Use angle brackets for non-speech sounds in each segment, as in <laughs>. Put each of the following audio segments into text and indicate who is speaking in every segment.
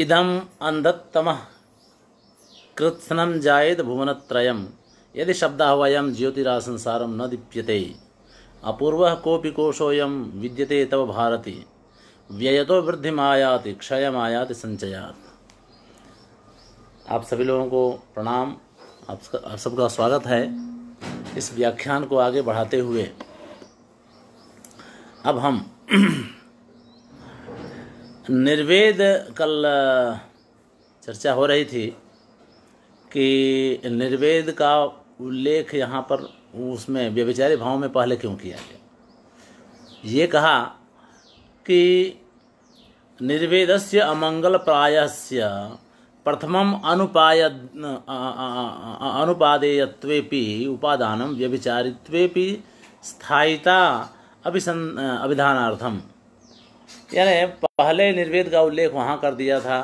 Speaker 1: इदम अंधत्तम कृत्सनम जायेद भुवनत्रयम यदि ज्योतिरा ज्योतिरासंसारम न दीप्यते अपूर्व कोपि कोशोयम विद्यते तव भारती तो वृद्धि आयाति क्षय आयाति संचयात आप सभी लोगों को प्रणाम आप सबका स्वागत है इस व्याख्यान को आगे बढ़ाते हुए अब हम निर्वेद कल चर्चा हो रही थी कि निर्वेद का उल्लेख यहाँ पर उसमें व्यविचारी भाव में पहले क्यों किया गया ये कहा कि निर्वेद से अमंगल से प्रथम अनुपाय अनुपादेयत्वेपि उपादान व्यभिचारित्वेपि स्थायिता अभिसन अभिधानार्थम यानी पहले निर्वेद का उल्लेख वहाँ कर दिया था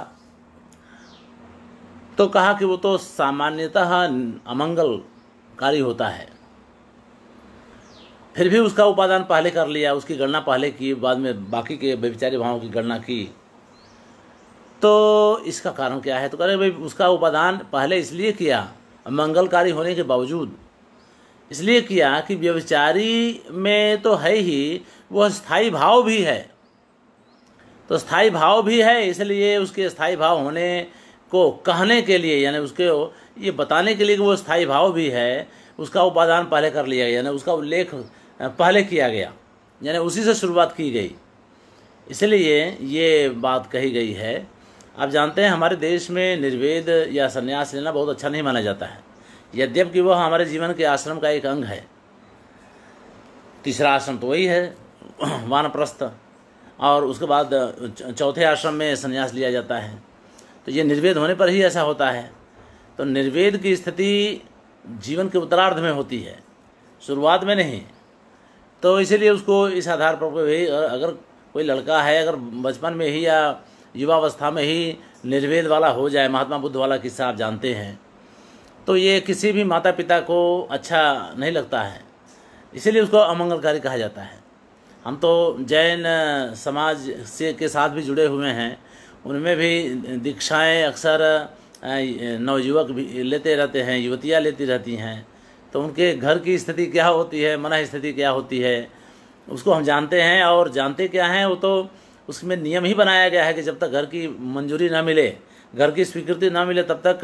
Speaker 1: तो कहा कि वो तो सामान्यतः अमंगलकारी होता है फिर भी उसका उपादान पहले कर लिया उसकी गणना पहले की बाद में बाकी के व्यविचारी भावों की गणना की तो इसका कारण क्या है तो कह रहे भाई उसका उपादान पहले इसलिए किया मंगलकारी होने के बावजूद इसलिए किया कि व्यविचारी में तो है ही वह स्थायी भाव भी है तो स्थाई भाव भी है इसलिए उसके स्थाई भाव होने को कहने के लिए यानी उसके ये बताने के लिए कि वो स्थाई भाव भी है उसका उपादान पहले कर लिया गया यानी उसका उल्लेख पहले किया गया यानी उसी से शुरुआत की गई इसलिए ये बात कही गई है आप जानते हैं हमारे देश में निर्वेद या संन्यास लेना बहुत अच्छा नहीं माना जाता है यद्यप कि वह हमारे जीवन के आश्रम का एक अंग है तीसरा आश्रम तो वही है <clears throat> वानप्रस्थ और उसके बाद चौथे आश्रम में संन्यास लिया जाता है तो ये निर्वेद होने पर ही ऐसा होता है तो निर्वेद की स्थिति जीवन के उत्तरार्ध में होती है शुरुआत में नहीं तो इसीलिए उसको इस आधार पर भी अगर कोई लड़का है अगर बचपन में ही या युवावस्था में ही निर्वेद वाला हो जाए महात्मा बुद्ध वाला किस्सा आप जानते हैं तो ये किसी भी माता पिता को अच्छा नहीं लगता है इसीलिए उसको अमंगलकारी कहा जाता है हम तो जैन समाज से के साथ भी जुड़े हुए हैं उनमें भी दीक्षाएं अक्सर नवयुवक भी लेते रहते हैं युवतियाँ लेती रहती हैं तो उनके घर की स्थिति क्या होती है मन स्थिति क्या होती है उसको हम जानते हैं और जानते क्या हैं वो तो उसमें नियम ही बनाया गया है कि जब तक घर की मंजूरी ना मिले घर की स्वीकृति ना मिले तब तक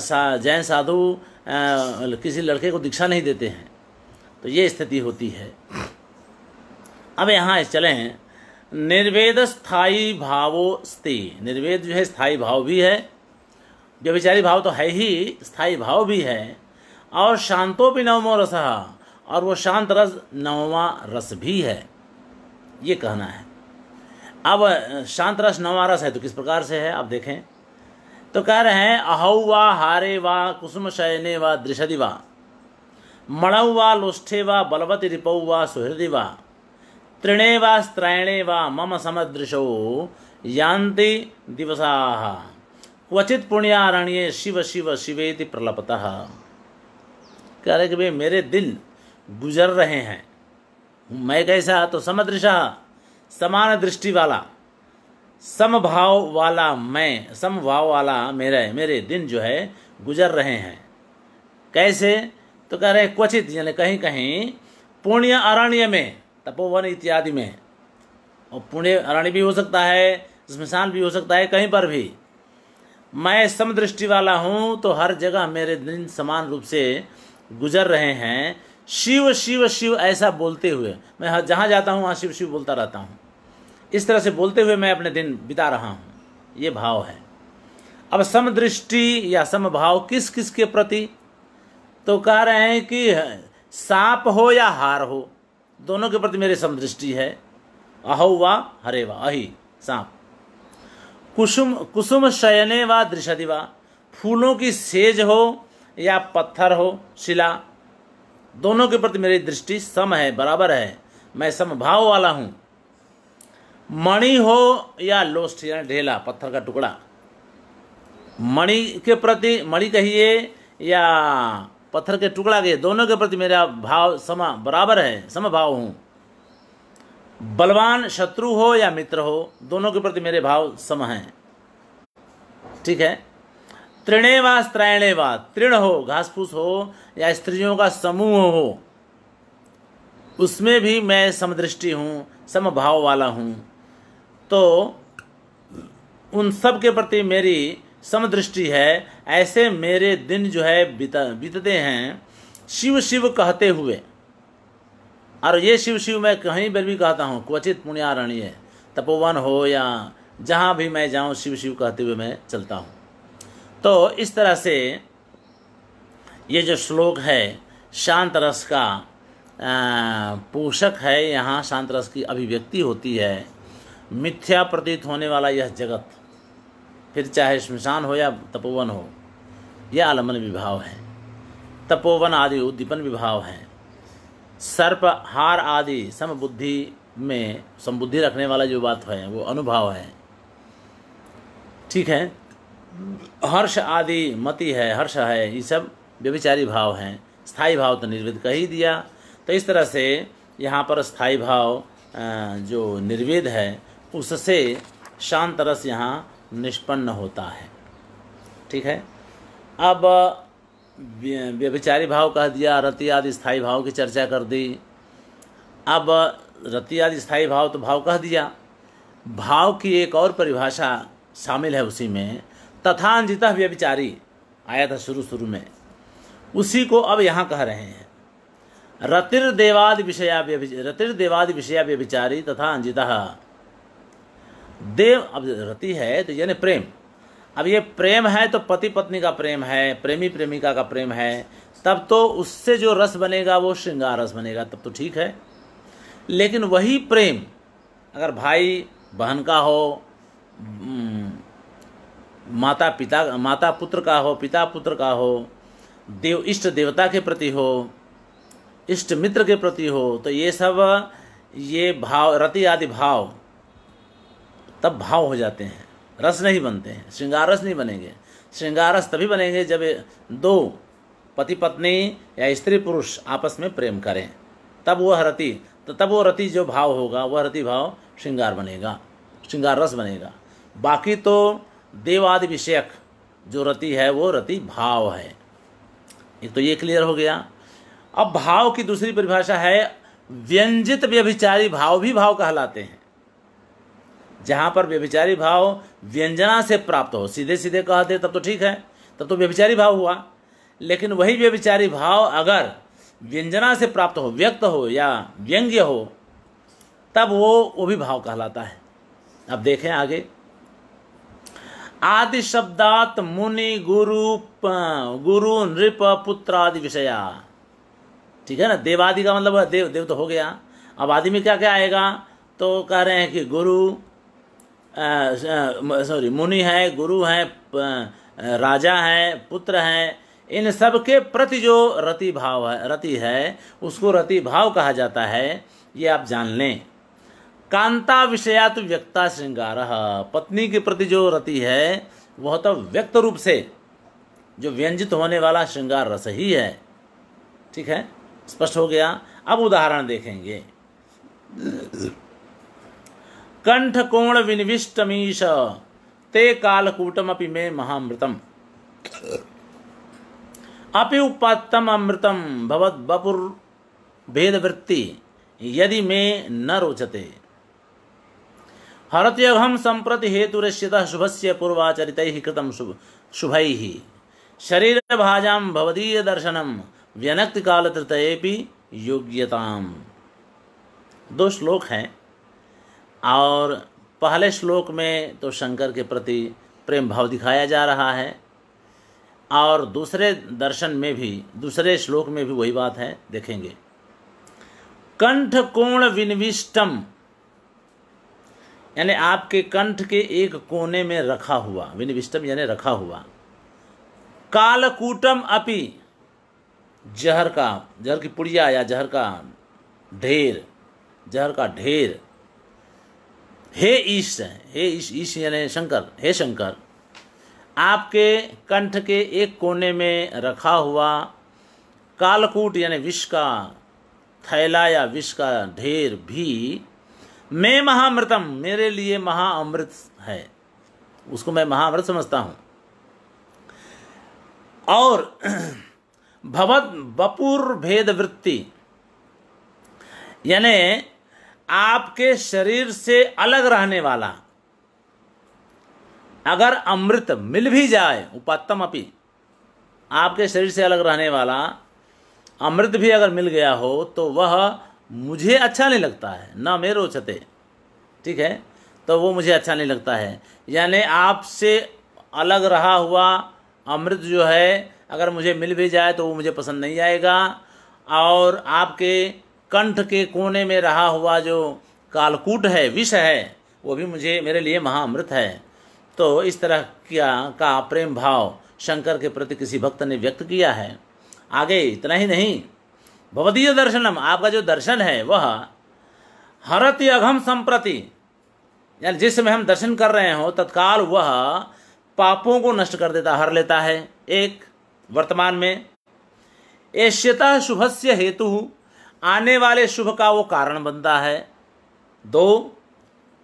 Speaker 1: सा, जैन साधु किसी लड़के को दीक्षा नहीं देते हैं तो ये स्थिति होती है अब यहाँ चलें निर्वेद स्थाई भावो स्ति निर्वेद जो है स्थाई भाव भी है व्यविचारी भाव तो है ही स्थाई भाव भी है और शांतो भी नवमो रस और वो शांत रस नववा रस भी है ये कहना है अब शांत रस नवा रस है तो किस प्रकार से है आप देखें तो कह रहे हैं अहौ वा हारे वा कुसुम शयने वा दृषदि वा मणौ वा लुष्ठे वा बलवती रिपौ वा सुहृदि वा त्रिणे वा स्त्रैणे वा मम समदृशो यान्ति दिवसाः क्वचित पुण्यारण्य शिव शिव शिवेति प्रलपतः कह रहे कि भाई मेरे दिल गुजर रहे हैं मैं कैसा तो समदृश समान दृष्टि वाला समभाव वाला मैं समभाव वाला मेरे मेरे दिन जो है गुजर रहे हैं कैसे तो कह रहे क्वचित यानी कहीं कहीं पुण्य अरण्य में तपोवन इत्यादि में और पुण्य अरण्य भी हो सकता है स्मशान भी हो सकता है कहीं पर भी मैं समदृष्टि वाला हूँ तो हर जगह मेरे दिन समान रूप से गुजर रहे हैं शिव शिव शिव ऐसा बोलते हुए मैं जहाँ जाता हूँ वहाँ शिव शिव बोलता रहता हूँ इस तरह से बोलते हुए मैं अपने दिन बिता रहा हूँ ये भाव है अब समदृष्टि या समभाव किस किस के प्रति तो कह रहे हैं कि सांप हो या हार हो दोनों के प्रति मेरी समदृष्टि है अहो वा हरे वा अहि सांप कुसुम कुसुम शयने वा दृषदि वा फूलों की सेज हो या पत्थर हो शिला दोनों के प्रति मेरी दृष्टि सम है बराबर है मैं समभाव वाला हूँ मणि हो या लोस्ट या ढेला पत्थर का टुकड़ा मणि के प्रति मणि कहिए या पत्थर के टुकड़ा के दोनों के प्रति मेरा भाव समा बराबर है समभाव हूँ बलवान शत्रु हो या मित्र हो दोनों के प्रति मेरे भाव सम हैं ठीक है तृणे वा स्त्रैणे वा तृण हो घास फूस हो या स्त्रियों का समूह हो उसमें भी मैं समदृष्टि हूँ समभाव वाला हूँ तो उन सब के प्रति मेरी समदृष्टि है ऐसे मेरे दिन जो है बीता बीतते हैं शिव शिव कहते हुए और ये शिव शिव मैं कहीं पर भी कहता हूँ क्वचित पुण्यारण्य है तपोवन हो या जहाँ भी मैं जाऊँ शिव शिव कहते हुए मैं चलता हूँ तो इस तरह से ये जो श्लोक है शांत रस का पोषक है यहाँ शांत रस की अभिव्यक्ति होती है मिथ्या प्रतीत होने वाला यह जगत फिर चाहे शमशान हो या तपोवन हो यह आलमन विभाव है तपोवन आदि उद्दीपन विभाव हैं सर्प हार आदि समबुद्धि में समबुद्धि रखने वाला जो बात है वो अनुभाव है ठीक है हर्ष आदि मति है हर्ष है ये सब व्यभिचारी भाव हैं स्थाई भाव तो निर्वेद कह ही दिया तो इस तरह से यहाँ पर स्थाई भाव जो निर्वेद है उससे शांत रस यहाँ निष्पन्न होता है ठीक है अब व्यभिचारी भाव कह दिया रति आदि स्थायी भाव की चर्चा कर दी अब रति आदि स्थायी भाव तो भाव कह दिया भाव की एक और परिभाषा शामिल है उसी में तथांजिता व्यभिचारी आया था शुरू शुरू में उसी को अब यहाँ कह रहे हैं रतिर्देवादि विषया रतिर्देवादि विषया व्यभिचारी तथा अंजिता देव अब रति है तो यानी प्रेम अब ये प्रेम है तो पति पत्नी का प्रेम है प्रेमी प्रेमिका का प्रेम है तब तो उससे जो रस बनेगा वो श्रृंगार रस बनेगा तब तो ठीक है लेकिन वही प्रेम अगर भाई बहन का हो हम्म, माता पिता माता पुत्र का हो पिता पुत्र का हो देव इष्ट देवता के प्रति हो इष्ट मित्र के प्रति हो तो ये सब ये भाव रति आदि भाव तब भाव हो जाते हैं रस नहीं बनते हैं श्रृंगार रस नहीं बनेंगे श्रृंगार रस तभी बनेंगे जब दो पति पत्नी या स्त्री पुरुष आपस में प्रेम करें तब वह रति तो तब वो रति जो भाव होगा वह रति भाव श्रृंगार बनेगा श्रृंगार रस बनेगा बाकी तो देवादि विषयक जो रति है वो रति भाव है एक तो ये क्लियर हो गया अब भाव की दूसरी परिभाषा है व्यंजित व्यभिचारी भाव भी भाव कहलाते हैं जहाँ पर व्यभिचारी भाव व्यंजना से प्राप्त हो सीधे सीधे कहते तब तो ठीक है तब तो व्यभिचारी भाव हुआ लेकिन वही व्यभिचारी भाव अगर व्यंजना से प्राप्त हो व्यक्त हो या व्यंग्य हो तब वो वो भी भाव कहलाता है अब देखें आगे आदि शब्दात मुनि गुरु गुरु नृप पुत्र आदि विषया ठीक है ना देवादि का मतलब देव देव तो हो गया अब आदि में क्या क्या आएगा तो कह रहे हैं कि गुरु सॉरी मुनि है गुरु है राजा है पुत्र है इन सब के प्रति जो रति भाव है रति है उसको रति भाव कहा जाता है ये आप जान लें कांता विषया तो व्यक्ता श्रृंगार पत्नी के प्रति जो रति है वह तो व्यक्त रूप से जो व्यंजित होने वाला श्रृंगार रस ही है ठीक है स्पष्ट हो गया अब उदाहरण देखेंगे कंठकोण मीश ते कालकूटम अपि मे महामृतम अपि उपात्तम अमृतम भवत बपुर वृत्ति यदि मे न रोचते हरत्यघम संप्रति शुभ से पूर्वाचरित कृतम शुभ शुभ शरीर भाजा भवदीय दर्शनम व्यनक्त काल तृतये योग्यता दो श्लोक हैं और पहले श्लोक में तो शंकर के प्रति प्रेम भाव दिखाया जा रहा है और दूसरे दर्शन में भी दूसरे श्लोक में भी वही बात है देखेंगे कंठ कोण विनिविष्टम यानी आपके कंठ के एक कोने में रखा हुआ विनिविष्टम यानी रखा हुआ कालकूटम अपि जहर का जहर की पुड़िया या जहर का ढेर जहर का ढेर हे ईश हे ईश ईश यानी शंकर हे शंकर आपके कंठ के एक कोने में रखा हुआ कालकूट यानी विष का थैला या विष का ढेर भी मैं महामृतम मेरे लिए महाअमृत है उसको मैं महाअमृत समझता हूँ और <clears throat> भवत बपुर भेद वृत्ति यानी आपके शरीर से अलग रहने वाला अगर अमृत मिल भी जाए उपातम अपी आपके शरीर से अलग रहने वाला अमृत भी अगर मिल गया हो तो वह मुझे अच्छा नहीं लगता है ना मेरे रोचते ठीक है तो वो मुझे अच्छा नहीं लगता है यानी आपसे अलग रहा हुआ अमृत जो है अगर मुझे मिल भी जाए तो वो मुझे पसंद नहीं आएगा और आपके कंठ के कोने में रहा हुआ जो कालकूट है विष है वो भी मुझे मेरे लिए महाअमृत है तो इस तरह क्या का प्रेम भाव शंकर के प्रति किसी भक्त ने व्यक्त किया है आगे इतना ही नहीं भवदीय दर्शनम आपका जो दर्शन है वह हरत अघम संप्रति यानी जिस समय हम दर्शन कर रहे हो तत्काल वह पापों को नष्ट कर देता हर लेता है एक वर्तमान में ऐश्यता शुभस्य हेतु आने वाले शुभ का वो कारण बनता है दो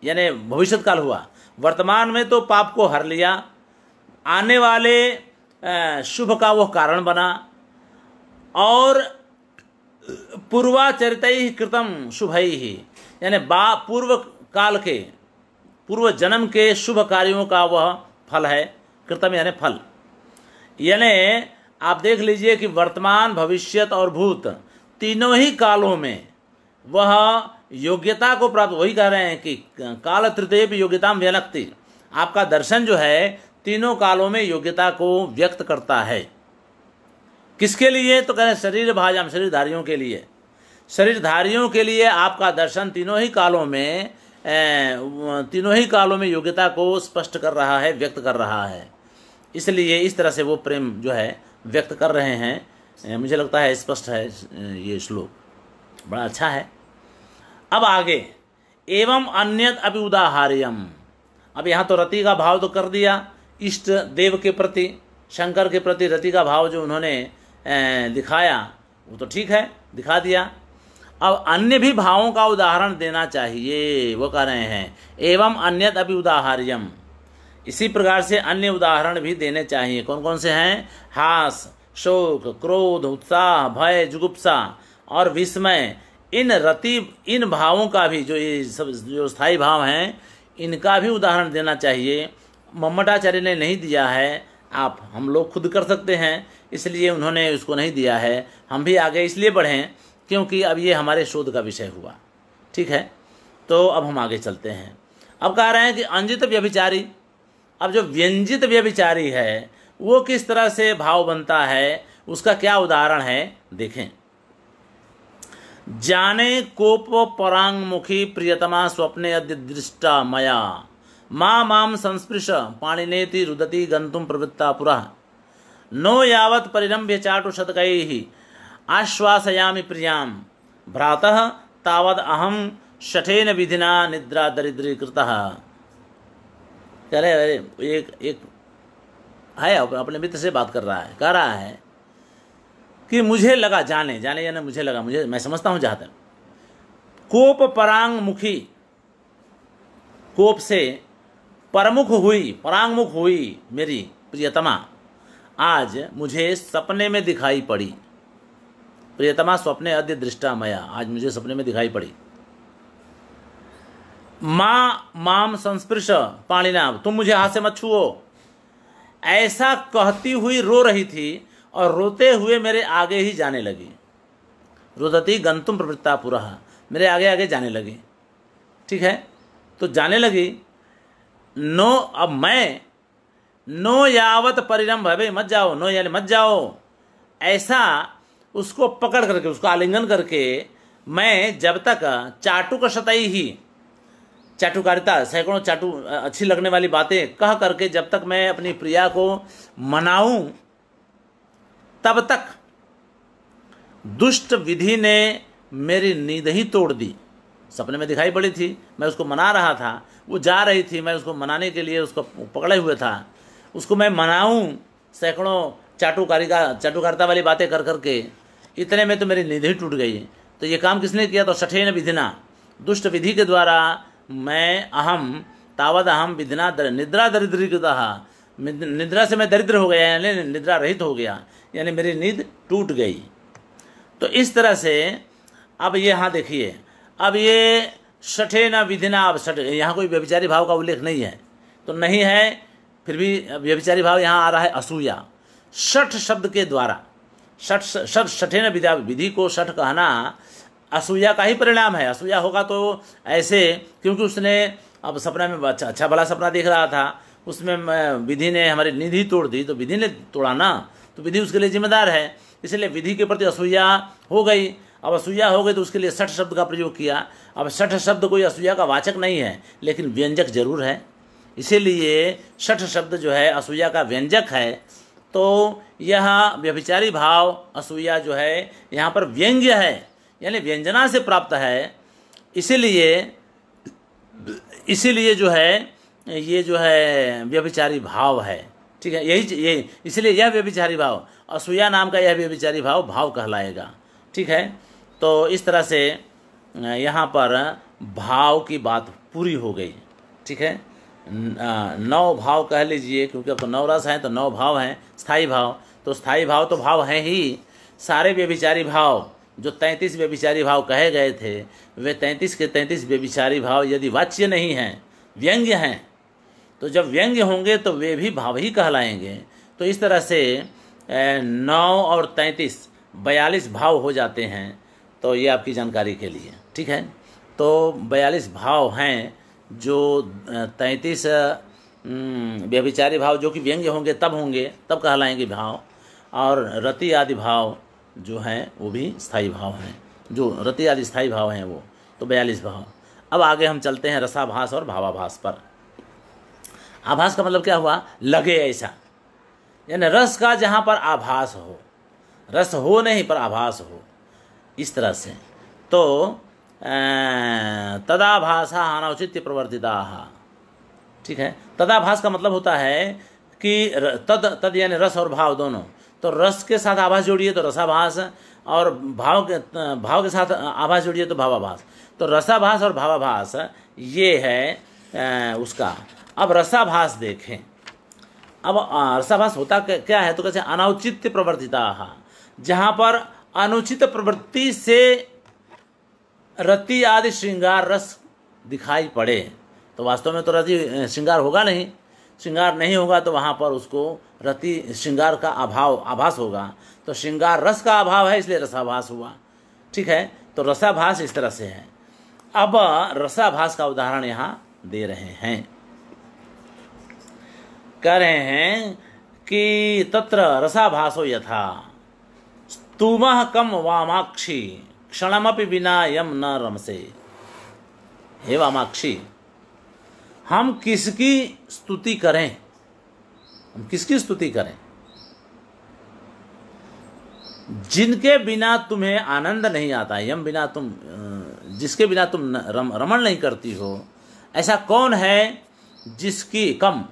Speaker 1: यानी भविष्य काल हुआ वर्तमान में तो पाप को हर लिया आने वाले शुभ का वह कारण बना और पूर्वाचरित कृतम शुभ ही यानी बा पूर्व काल के पूर्व जन्म के शुभ कार्यों का वह फल है कृतम यानी फल यानी आप देख लीजिए कि वर्तमान भविष्यत और भूत तीनों ही कालों में वह योग्यता को प्राप्त वही कह रहे हैं कि काल तृतीय योग्यता व्यलक्ति आपका दर्शन जो है तीनों कालों में योग्यता को व्यक्त करता है किसके लिए तो कह रहे हैं शरीर भाजाम शरीरधारियों के लिए शरीरधारियों के लिए आपका दर्शन तीनों ही कालों में तीनों ही कालों में योग्यता को स्पष्ट कर रहा है व्यक्त कर रहा है इसलिए इस तरह से वो प्रेम जो है व्यक्त कर रहे हैं मुझे लगता है स्पष्ट है ये श्लोक बड़ा अच्छा है अब आगे एवं अन्यत अभी उदाहरियम अब यहाँ तो रति का भाव तो कर दिया इष्ट देव के प्रति शंकर के प्रति रति का भाव जो उन्होंने दिखाया वो तो ठीक है दिखा दिया अब अन्य भी भावों का उदाहरण देना चाहिए वो कह रहे हैं एवं अन्यत अभी उदाहरियम इसी प्रकार से अन्य उदाहरण भी देने चाहिए कौन कौन से हैं हास शोक क्रोध उत्साह भय जुगुप्सा और विस्मय इन रति इन भावों का भी जो ये सब जो स्थायी भाव हैं इनका भी उदाहरण देना चाहिए मम्मटाचार्य ने नहीं दिया है आप हम लोग खुद कर सकते हैं इसलिए उन्होंने उसको नहीं दिया है हम भी आगे इसलिए बढ़ें क्योंकि अब ये हमारे शोध का विषय हुआ ठीक है तो अब हम आगे चलते हैं अब कह रहे हैं कि अंजित व्यभिचारी अब जो व्यंजित व्यभिचारी है वो किस तरह से भाव बनता है उसका क्या उदाहरण है देखें जाने कोप मुखी प्रियतमा स्वप्ने अद्य दृष्टा मया माँ माम संस्पृश पाणिनेति रुदति गंतुम प्रवृत्ता पुरा नो यावत परिलंब्य शतक आश्वासयामि प्रियाम भ्रातः तावद अहम शठेन विधिना निद्रा दरिद्रीकृत कह अरे एक एक है अपने मित्र से बात कर रहा है कह रहा है कि मुझे लगा जाने जाने जाने मुझे लगा मुझे मैं समझता हूँ जहाँ तक कोप परांग मुखी कोप से परमुख हुई परांगमुख हुई मेरी प्रियतमा आज मुझे सपने में दिखाई पड़ी प्रियतमा स्वप्ने अद्य दृष्टा मया आज मुझे सपने में दिखाई पड़ी माँ माम संस्पृश पाणिना तुम मुझे हाथ से मत छुओ ऐसा कहती हुई रो रही थी और रोते हुए मेरे आगे ही जाने लगी रोदती गंतुम प्रवृत्ता पूरा मेरे आगे आगे जाने लगी ठीक है तो जाने लगी नो अब मैं नो यावत परिणम भय मत जाओ नो यानी मत जाओ ऐसा उसको पकड़ करके उसको आलिंगन करके मैं जब तक चाटुक शतई ही चाटुकारिता सैकड़ों चाटू अच्छी लगने वाली बातें कह करके जब तक मैं अपनी प्रिया को मनाऊं तब तक दुष्ट विधि ने मेरी नींद ही तोड़ दी सपने में दिखाई पड़ी थी मैं उसको मना रहा था वो जा रही थी मैं उसको मनाने के लिए उसको पकड़े हुए था उसको मैं मनाऊं सैकड़ों चाटुकारी का चाटुकारिता वाली बातें कर करके इतने में तो मेरी नींद ही टूट गई तो ये काम किसने किया तो सठेन विधिना दुष्ट विधि के द्वारा मैं अहम अहम विधना दर निद्रा दरिद्रीकृतः निद्रा से मैं दरिद्र हो गया यानी निद्रा रहित हो गया यानी मेरी नींद टूट गई तो इस तरह से अब ये यहाँ देखिए अब ये सठे न विधिना अब सठ यहाँ कोई व्यभिचारी भाव का उल्लेख नहीं है तो नहीं है फिर भी व्यभिचारी भाव यहाँ आ रहा है असूया षठ शब्द के द्वारा षठ षठ सठे न विधि को सठ कहना असूया का ही परिणाम है असूया होगा तो ऐसे क्योंकि उसने अब सपना में अच्छा अच्छा भला सपना देख रहा था उसमें विधि ने हमारी निधि तोड़ दी तो विधि ने तोड़ा ना तो विधि उसके लिए जिम्मेदार है इसलिए विधि के प्रति असूया हो गई अब असूया हो गई तो उसके लिए सठ शब्द का प्रयोग किया अब सठ शब्द कोई असूया का वाचक नहीं है लेकिन व्यंजक जरूर है इसीलिए सठ शब्द जो है असूया का व्यंजक है तो यह व्यभिचारी भाव असूया जो है यहाँ पर व्यंग्य है यानी व्यंजना से प्राप्त है इसीलिए इसीलिए जो है ये जो है व्यभिचारी भाव है ठीक है यही यही इसलिए यह व्यभिचारी भाव असूया नाम का यह व्यभिचारी भाव भाव कहलाएगा ठीक है तो इस तरह से यहाँ पर भाव की बात पूरी हो गई ठीक है नौ भाव कह लीजिए क्योंकि अब तो नौ रस हैं तो नौ भाव हैं स्थाई भाव तो स्थाई भाव तो भाव हैं ही सारे व्यभिचारी भाव जो तैंतीस व्यभिचारी भाव कहे गए थे वे तैंतीस के तैंतीस व्यभिचारी भाव यदि वाच्य नहीं हैं व्यंग्य हैं तो जब व्यंग्य होंगे तो वे भी भाव ही कहलाएंगे तो इस तरह से नौ और तैंतीस बयालीस भाव हो जाते हैं तो ये आपकी जानकारी के लिए ठीक है तो बयालीस भाव हैं जो तैंतीस व्यभिचारी भाव जो कि व्यंग्य होंगे तब होंगे तब कहलाएंगे भाव और रति आदि भाव जो हैं वो भी स्थायी भाव हैं जो रति आदि स्थाई भाव हैं वो तो बयालीस भाव अब आगे हम चलते हैं रसाभास और भावाभास पर आभास का मतलब क्या हुआ लगे ऐसा यानी रस का जहाँ पर आभास हो रस हो नहीं पर आभास हो इस तरह से तो तदाभाषा अनौचित्य प्रवर्तिता ठीक है तदाभास का मतलब होता है कि तद तद यानी रस और भाव दोनों तो रस के साथ आभास जोड़िए तो रसाभास और भाव के भाव के साथ आभास जोड़िए तो भावाभास तो रसाभास और भावाभास ये है उसका अब रसाभास देखें अब रसाभास होता क्या है तो कैसे अनौचित्य प्रवर्तिता जहाँ पर अनुचित प्रवृत्ति से रति आदि श्रृंगार रस दिखाई पड़े तो वास्तव में तो रति श्रृंगार होगा नहीं श्रृंगार नहीं होगा तो वहाँ पर उसको रति श्रृंगार का अभाव आभास होगा तो श्रृंगार रस का अभाव है इसलिए रसाभास हुआ ठीक है तो रसाभास इस तरह से है अब रसाभास का उदाहरण यहाँ दे रहे हैं कह रहे हैं कि तत्र रसाभासो यथा तुम कम वामाक्षी क्षणमपि बिना यम न रमसे हे वामाक्षी हम किसकी स्तुति करें हम किसकी स्तुति करें जिनके बिना तुम्हें आनंद नहीं आता यम बिना तुम जिसके बिना तुम रम, रमण नहीं करती हो ऐसा कौन है जिसकी कम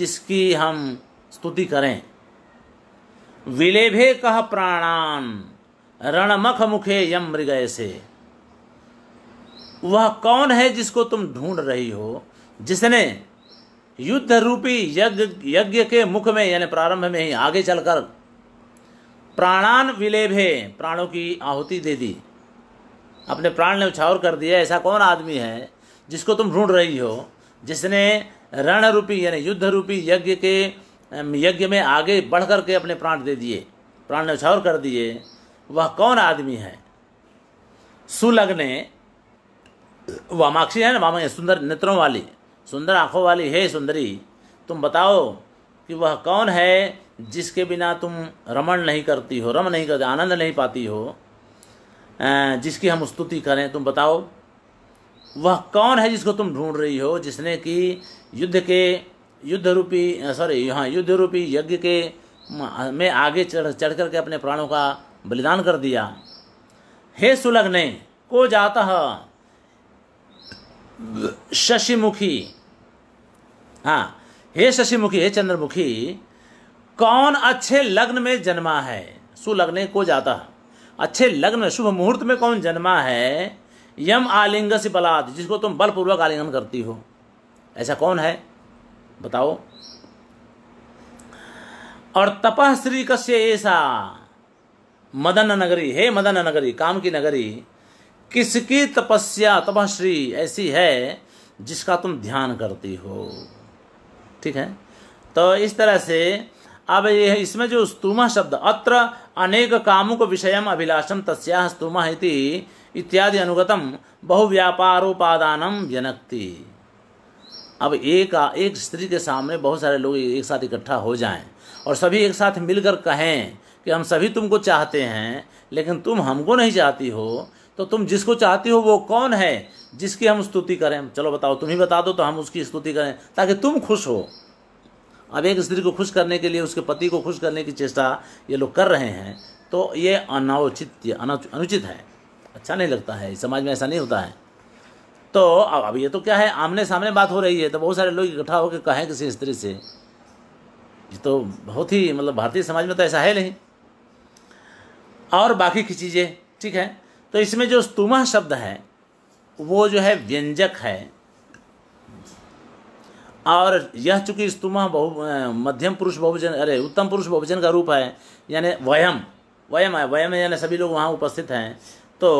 Speaker 1: जिसकी हम स्तुति करें विलेभे कह प्राणान रणमख मुखे यम मृगय से वह कौन है जिसको तुम ढूंढ रही हो जिसने युद्ध रूपी यज्ञ यज्ञ के मुख में यानी प्रारंभ में ही आगे चलकर प्राणान विलेभे प्राणों की आहुति दे दी अपने प्राण ने उछावर कर दिया ऐसा कौन आदमी है जिसको तुम ढूंढ रही हो जिसने रण रूपी यानी युद्ध रूपी यज्ञ के यज्ञ में आगे बढ़ करके अपने प्राण दे दिए प्राण ने उछावर कर दिए वह कौन आदमी है सुलग्ने वामाक्षी है ना वामा सुंदर नेत्रों वाली सुंदर आंखों वाली है सुंदरी तुम बताओ कि वह कौन है जिसके बिना तुम रमण नहीं करती हो रमण नहीं करती आनंद नहीं पाती हो जिसकी हम स्तुति करें तुम बताओ वह कौन है जिसको तुम ढूंढ रही हो जिसने कि युद्ध के युद्ध रूपी सॉरी हाँ युद्ध रूपी यज्ञ के में आगे चढ़ चढ़ करके अपने प्राणों का बलिदान कर दिया हे सुलग्ने को जाता शशिमुखी हाँ हे शशिमुखी हे चंद्रमुखी कौन अच्छे लग्न में जन्मा है सुलग्ने को जाता अच्छे लग्न में शुभ मुहूर्त में कौन जन्मा है यम आलिंग से बलात् जिसको तुम बलपूर्वक आलिंगन करती हो ऐसा कौन है बताओ और तपह श्री कश्य ऐसा मदन नगरी हे मदन नगरी काम की नगरी किसकी तपस्या तपश्री ऐसी है जिसका तुम ध्यान करती हो ठीक है तो इस तरह से अब यह इसमें जो स्तूमा शब्द अत्र अनेक कामुक विषय अभिलाषम तस्या स्तूमा इत्यादि अनुगतम बहुव्यापारोपादान व्यनक्ति अब एक एक स्त्री के सामने बहुत सारे लोग एक साथ इकट्ठा हो जाएं और सभी एक साथ मिलकर कहें कि हम सभी तुमको चाहते हैं लेकिन तुम हमको नहीं चाहती हो तो तुम जिसको चाहती हो वो कौन है जिसकी हम स्तुति करें चलो बताओ तुम ही बता दो तो हम उसकी स्तुति करें ताकि तुम खुश हो अब एक स्त्री को खुश करने के लिए उसके पति को खुश करने की चेष्टा ये लोग कर रहे हैं तो ये अनौचित्य अनुचित है अच्छा नहीं लगता है समाज में ऐसा नहीं होता है तो अब अब ये तो क्या है आमने सामने बात हो रही है तो बहुत सारे लोग इकट्ठा होकर कहें किसी स्त्री से ये तो बहुत ही मतलब भारतीय समाज में तो ऐसा है नहीं और बाकी की चीज़ें ठीक है तो इसमें जो स्तुमा शब्द है वो जो है व्यंजक है और यह चूंकि स्तुमा बहु मध्यम पुरुष बहुजन अरे उत्तम पुरुष बहुजन का रूप है यानी वयम वयम है वयम यानी सभी लोग वहाँ उपस्थित हैं तो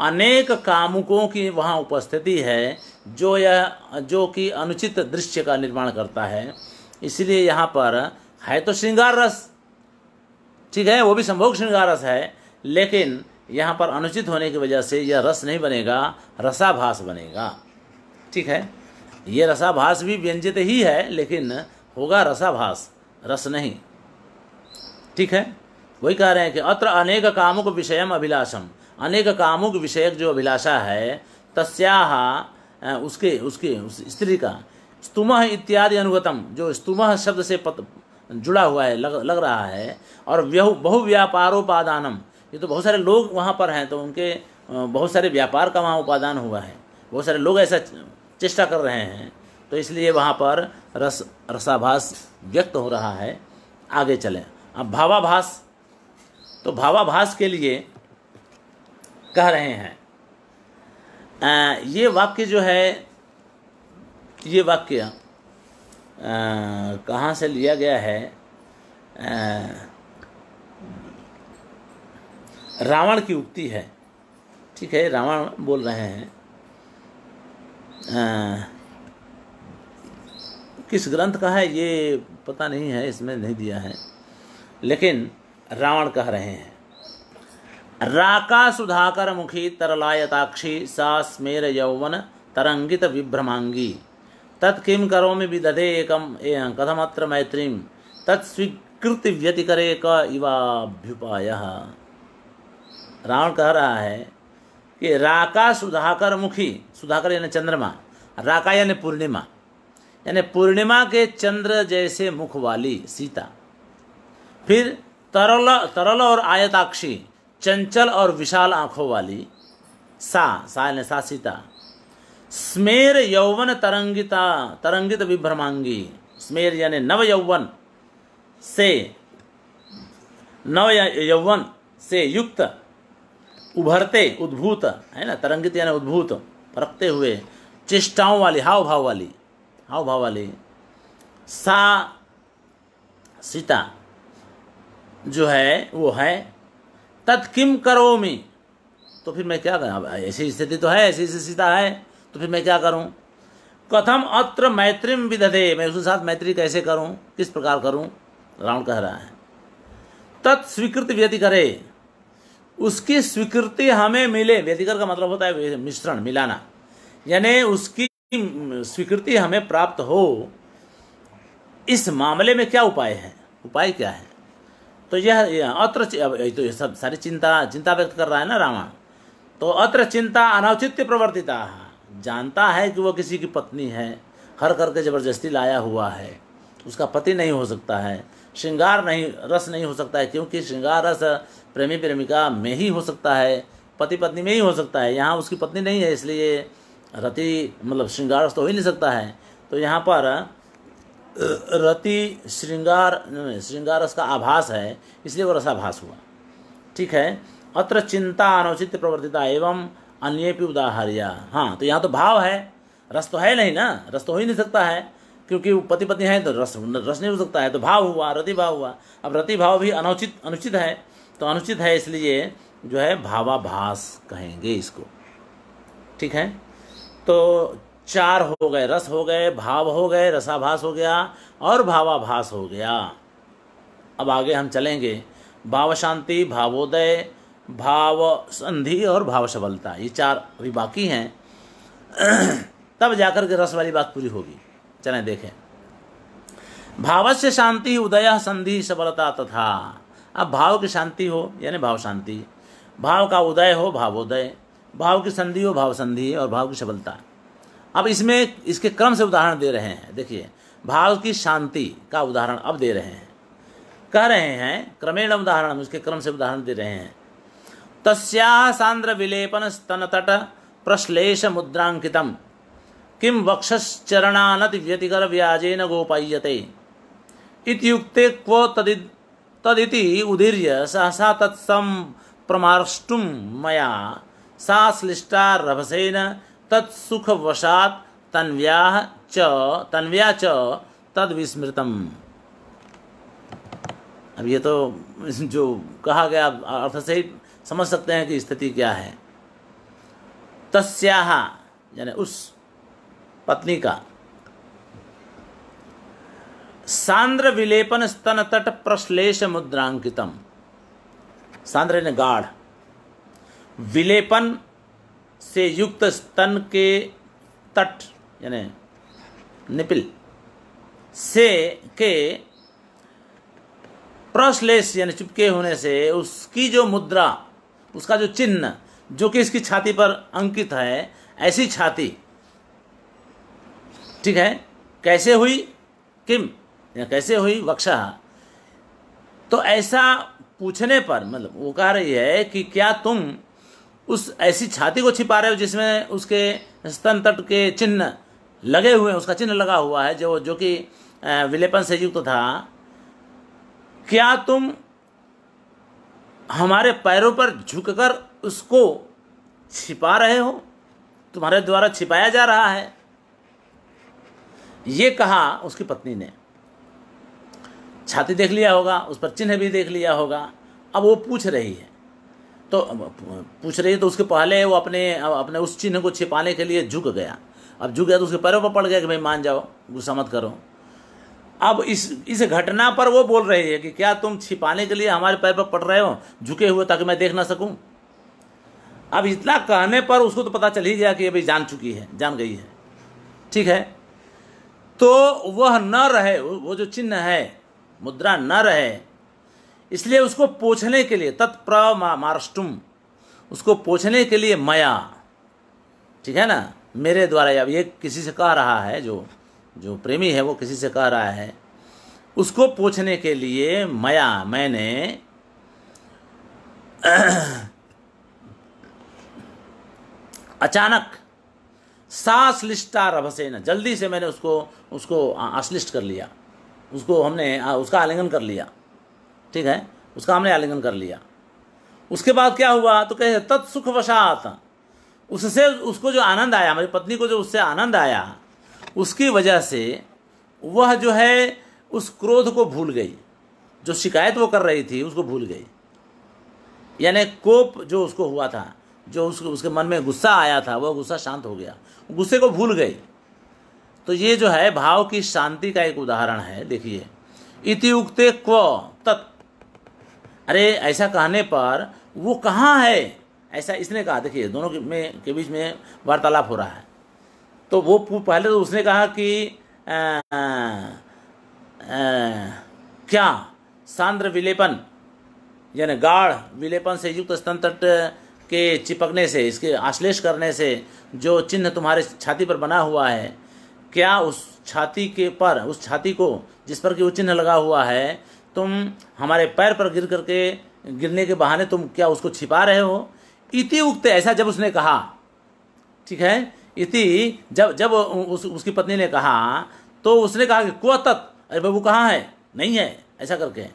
Speaker 1: अनेक कामुकों की वहाँ उपस्थिति है जो यह जो कि अनुचित दृश्य का निर्माण करता है इसलिए यहाँ पर है तो श्रृंगार रस ठीक है वो भी संभोग श्रृंगार रस है लेकिन यहाँ पर अनुचित होने की वजह से यह रस नहीं बनेगा रसाभास बनेगा ठीक है ये रसाभास भी व्यंजित ही है लेकिन होगा रसाभास रस नहीं ठीक है वही कह रहे हैं कि अत्र अनेक कामुक विषयम अभिलाषम अनेक कामुक विषयक जो अभिलाषा है तस्याह उसके उसके उस स्त्री का स्तुमह इत्यादि अनुगतम जो स्तुमह शब्द से पत जुड़ा हुआ है लग लग रहा है और बहुव्यापारोपादानम ये तो बहुत सारे लोग वहाँ पर हैं तो उनके बहुत सारे व्यापार का वहाँ उपादान हुआ है बहुत सारे लोग ऐसा चेष्टा कर रहे हैं तो इसलिए वहाँ पर रस रसाभास व्यक्त हो रहा है आगे चलें अब भावाभास तो भावाभास के लिए कह रहे हैं आ, ये वाक्य जो है ये वाक्य कहाँ से लिया गया है आ, रावण की उक्ति है ठीक है रावण बोल रहे हैं आ, हाँ, किस ग्रंथ का है ये पता नहीं है इसमें नहीं दिया है लेकिन रावण कह रहे हैं राका सुधाकर मुखी तरलायताक्षी सा स्मेर यौवन तरंगित विभ्रमांगी तत्किम करोमि विदधे एकम कथमत्र मैत्रीम तत्स्वीकृत व्यतिकरे क इवाभ्युपाय रावण कह रहा है कि राका सुधाकर मुखी सुधाकर यानी चंद्रमा राका यानी पूर्णिमा यानी पूर्णिमा के चंद्र जैसे मुख वाली सीता फिर तरल तरल और आयताक्षी चंचल और विशाल आंखों वाली सा सा यानी सा सीता स्मेर यौवन तरंगिता तरंगित विभ्रमांगी स्मेर यानी नव यौवन से नव यौवन से युक्त उभरते उद्भूत है ना तरंगित यानी उद्भूत परखते हुए चेष्टाओं वाली हाव भाव वाली हाव भाव वाली सा सीता जो है वो है तत्किम करो मी तो फिर मैं क्या करूँ ऐसी स्थिति तो है ऐसी सीता है तो फिर मैं क्या करूँ कथम अत्र मैत्रीम विदधे मैं उसके साथ मैत्री कैसे करूँ किस प्रकार करूँ रावण कह रहा है तत्स्वीकृत व्यति करे उसकी स्वीकृति हमें मिले व्यधिकर का मतलब होता है मिश्रण मिलाना यानी उसकी स्वीकृति हमें प्राप्त हो इस मामले में क्या उपाय है उपाय क्या है तो यह अत्र तो यह सब सारी चिंता चिंता व्यक्त कर रहा है ना रावण तो अत्र चिंता अनौचित्य प्रवर्तिता जानता है कि वह किसी की पत्नी है हर करके जबरदस्ती लाया हुआ है उसका पति नहीं हो सकता है श्रृंगार नहीं रस नहीं हो सकता है क्योंकि श्रृंगार रस प्रेमी प्रेमिका में ही हो सकता है पति पत्नी में ही हो सकता है यहाँ उसकी पत्नी नहीं है इसलिए रति मतलब श्रृंगार तो हो ही नहीं सकता है तो यहाँ पर रति श्रृंगार श्रृंगार का आभास है इसलिए वो रसाभास हुआ ठीक है अत्र चिंता अनुचित प्रवर्तिता एवं अन्य भी उदाहरिया हाँ तो यहाँ तो भाव है रस तो है नहीं ना रस तो हो ही नहीं सकता है क्योंकि पति पत्नी है तो रस रस नहीं हो सकता है तो भाव हुआ रति भाव हुआ अब रति भाव भी अनौचित अनुचित है तो अनुचित है इसलिए जो है भावाभास कहेंगे इसको ठीक है तो चार हो गए रस हो गए भाव हो गए रसाभास हो गया और भावाभास हो गया अब आगे हम चलेंगे भाव शांति भावोदय भाव संधि और भाव सबलता ये चार अभी बाकी हैं <clears throat> तब जाकर के रस वाली बात पूरी होगी चलें देखें भावस्य शांति उदय संधि सबलता तथा अब भाव की शांति हो यानी भाव शांति भाव का उदय हो भावोदय भाव की संधि हो भाव संधि और भाव की सफलता अब इसमें इसके क्रम से उदाहरण दे रहे हैं देखिए भाव की शांति का उदाहरण अब दे रहे हैं कह रहे हैं क्रमेण उदाहरण उसके क्रम से उदाहरण दे रहे हैं तस्या सांद्र विलेपन स्तन तट प्रश्लेष मुद्रांकितम किम वक्षश्चरणानति व्यतिकर व्याजेन गोपाइयते इतुक्त क्व तदिद तदिति उदीर्य सहसा तत्सम प्रमार्ष्टुम मया सा श्लिष्टा रभसेन तत्सुखवशात् तन्व्या च तन्व्या च तद विस्मृतम अब ये तो <laughs> जो कहा गया अर्थ से ही समझ सकते हैं कि स्थिति क्या है तस्याहा यानी उस पत्नी का सांद्र विलेपन स्तन तट प्रश्लेष मुद्रांकितम सांद्र ने गाढ़ विलेपन से युक्त स्तन के तट यानी निपिल से के प्रश्लेष यानी चिपके होने से उसकी जो मुद्रा उसका जो चिन्ह जो कि इसकी छाती पर अंकित है ऐसी छाती ठीक है कैसे हुई किम या कैसे हुई वक्षा तो ऐसा पूछने पर मतलब वो कह रही है कि क्या तुम उस ऐसी छाती को छिपा रहे हो जिसमें उसके स्तन तट के चिन्ह लगे हुए हैं उसका चिन्ह लगा हुआ है जो जो कि विलेपन से युक्त तो था क्या तुम हमारे पैरों पर झुककर उसको छिपा रहे हो तुम्हारे द्वारा छिपाया जा रहा है ये कहा उसकी पत्नी ने छाती देख लिया होगा उस पर चिन्ह भी देख लिया होगा अब वो पूछ रही है तो पूछ रही है तो उसके पहले वो अपने अपने उस चिन्ह को छिपाने के लिए झुक गया अब झुक गया तो उसके पैरों पर पड़ गया कि भाई मान जाओ गुस्सा मत करो अब इस इस घटना पर वो बोल रही है कि क्या तुम छिपाने के लिए हमारे पैर पर पड़ रहे हो झुके हुए ताकि मैं देख ना सकूं अब इतना कहने पर उसको तो पता चल ही गया कि भाई जान चुकी है जान गई है ठीक है तो वह न रहे वो जो चिन्ह है मुद्रा न रहे इसलिए उसको पोछने के लिए तत्प्र मारष्टुम उसको पोछने के लिए मया ठीक है ना मेरे द्वारा अब ये किसी से कह रहा है जो जो प्रेमी है वो किसी से कह रहा है उसको पोछने के लिए मया मैंने अचानक सासलिष्टा रभसे न जल्दी से मैंने उसको उसको आश्लिष्ट कर लिया उसको हमने आ, उसका आलिंगन कर लिया ठीक है उसका हमने आलिंगन कर लिया उसके बाद क्या हुआ तो कहे तत्सुख वशात उससे उसको जो आनंद आया मेरी पत्नी को जो उससे आनंद आया उसकी वजह से वह जो है उस क्रोध को भूल गई जो शिकायत वो कर रही थी उसको भूल गई यानी कोप जो उसको हुआ था जो उसको उसके मन में गुस्सा आया था वह गुस्सा शांत हो गया गुस्से को भूल गई तो ये जो है भाव की शांति का एक उदाहरण है देखिए इति उक्ते क्व तत् अरे ऐसा कहने पर वो कहाँ है ऐसा इसने कहा देखिए दोनों के में के बीच में वार्तालाप हो रहा है तो वो पहले तो उसने कहा कि आ, आ, आ, क्या सांद्र विलेपन यानी गाढ़ विलेपन से युक्त स्तन तट के चिपकने से इसके आश्लेष करने से जो चिन्ह तुम्हारे छाती पर बना हुआ है क्या उस छाती के पर उस छाती को जिस पर कि वो चिन्ह लगा हुआ है तुम हमारे पैर पर गिर करके गिरने के बहाने तुम क्या उसको छिपा रहे हो इति उक्त ऐसा जब उसने कहा ठीक है इति जब जब उस, उसकी पत्नी ने कहा तो उसने कहा कि कुआ तत् अरे बाबू कहाँ है नहीं है ऐसा करके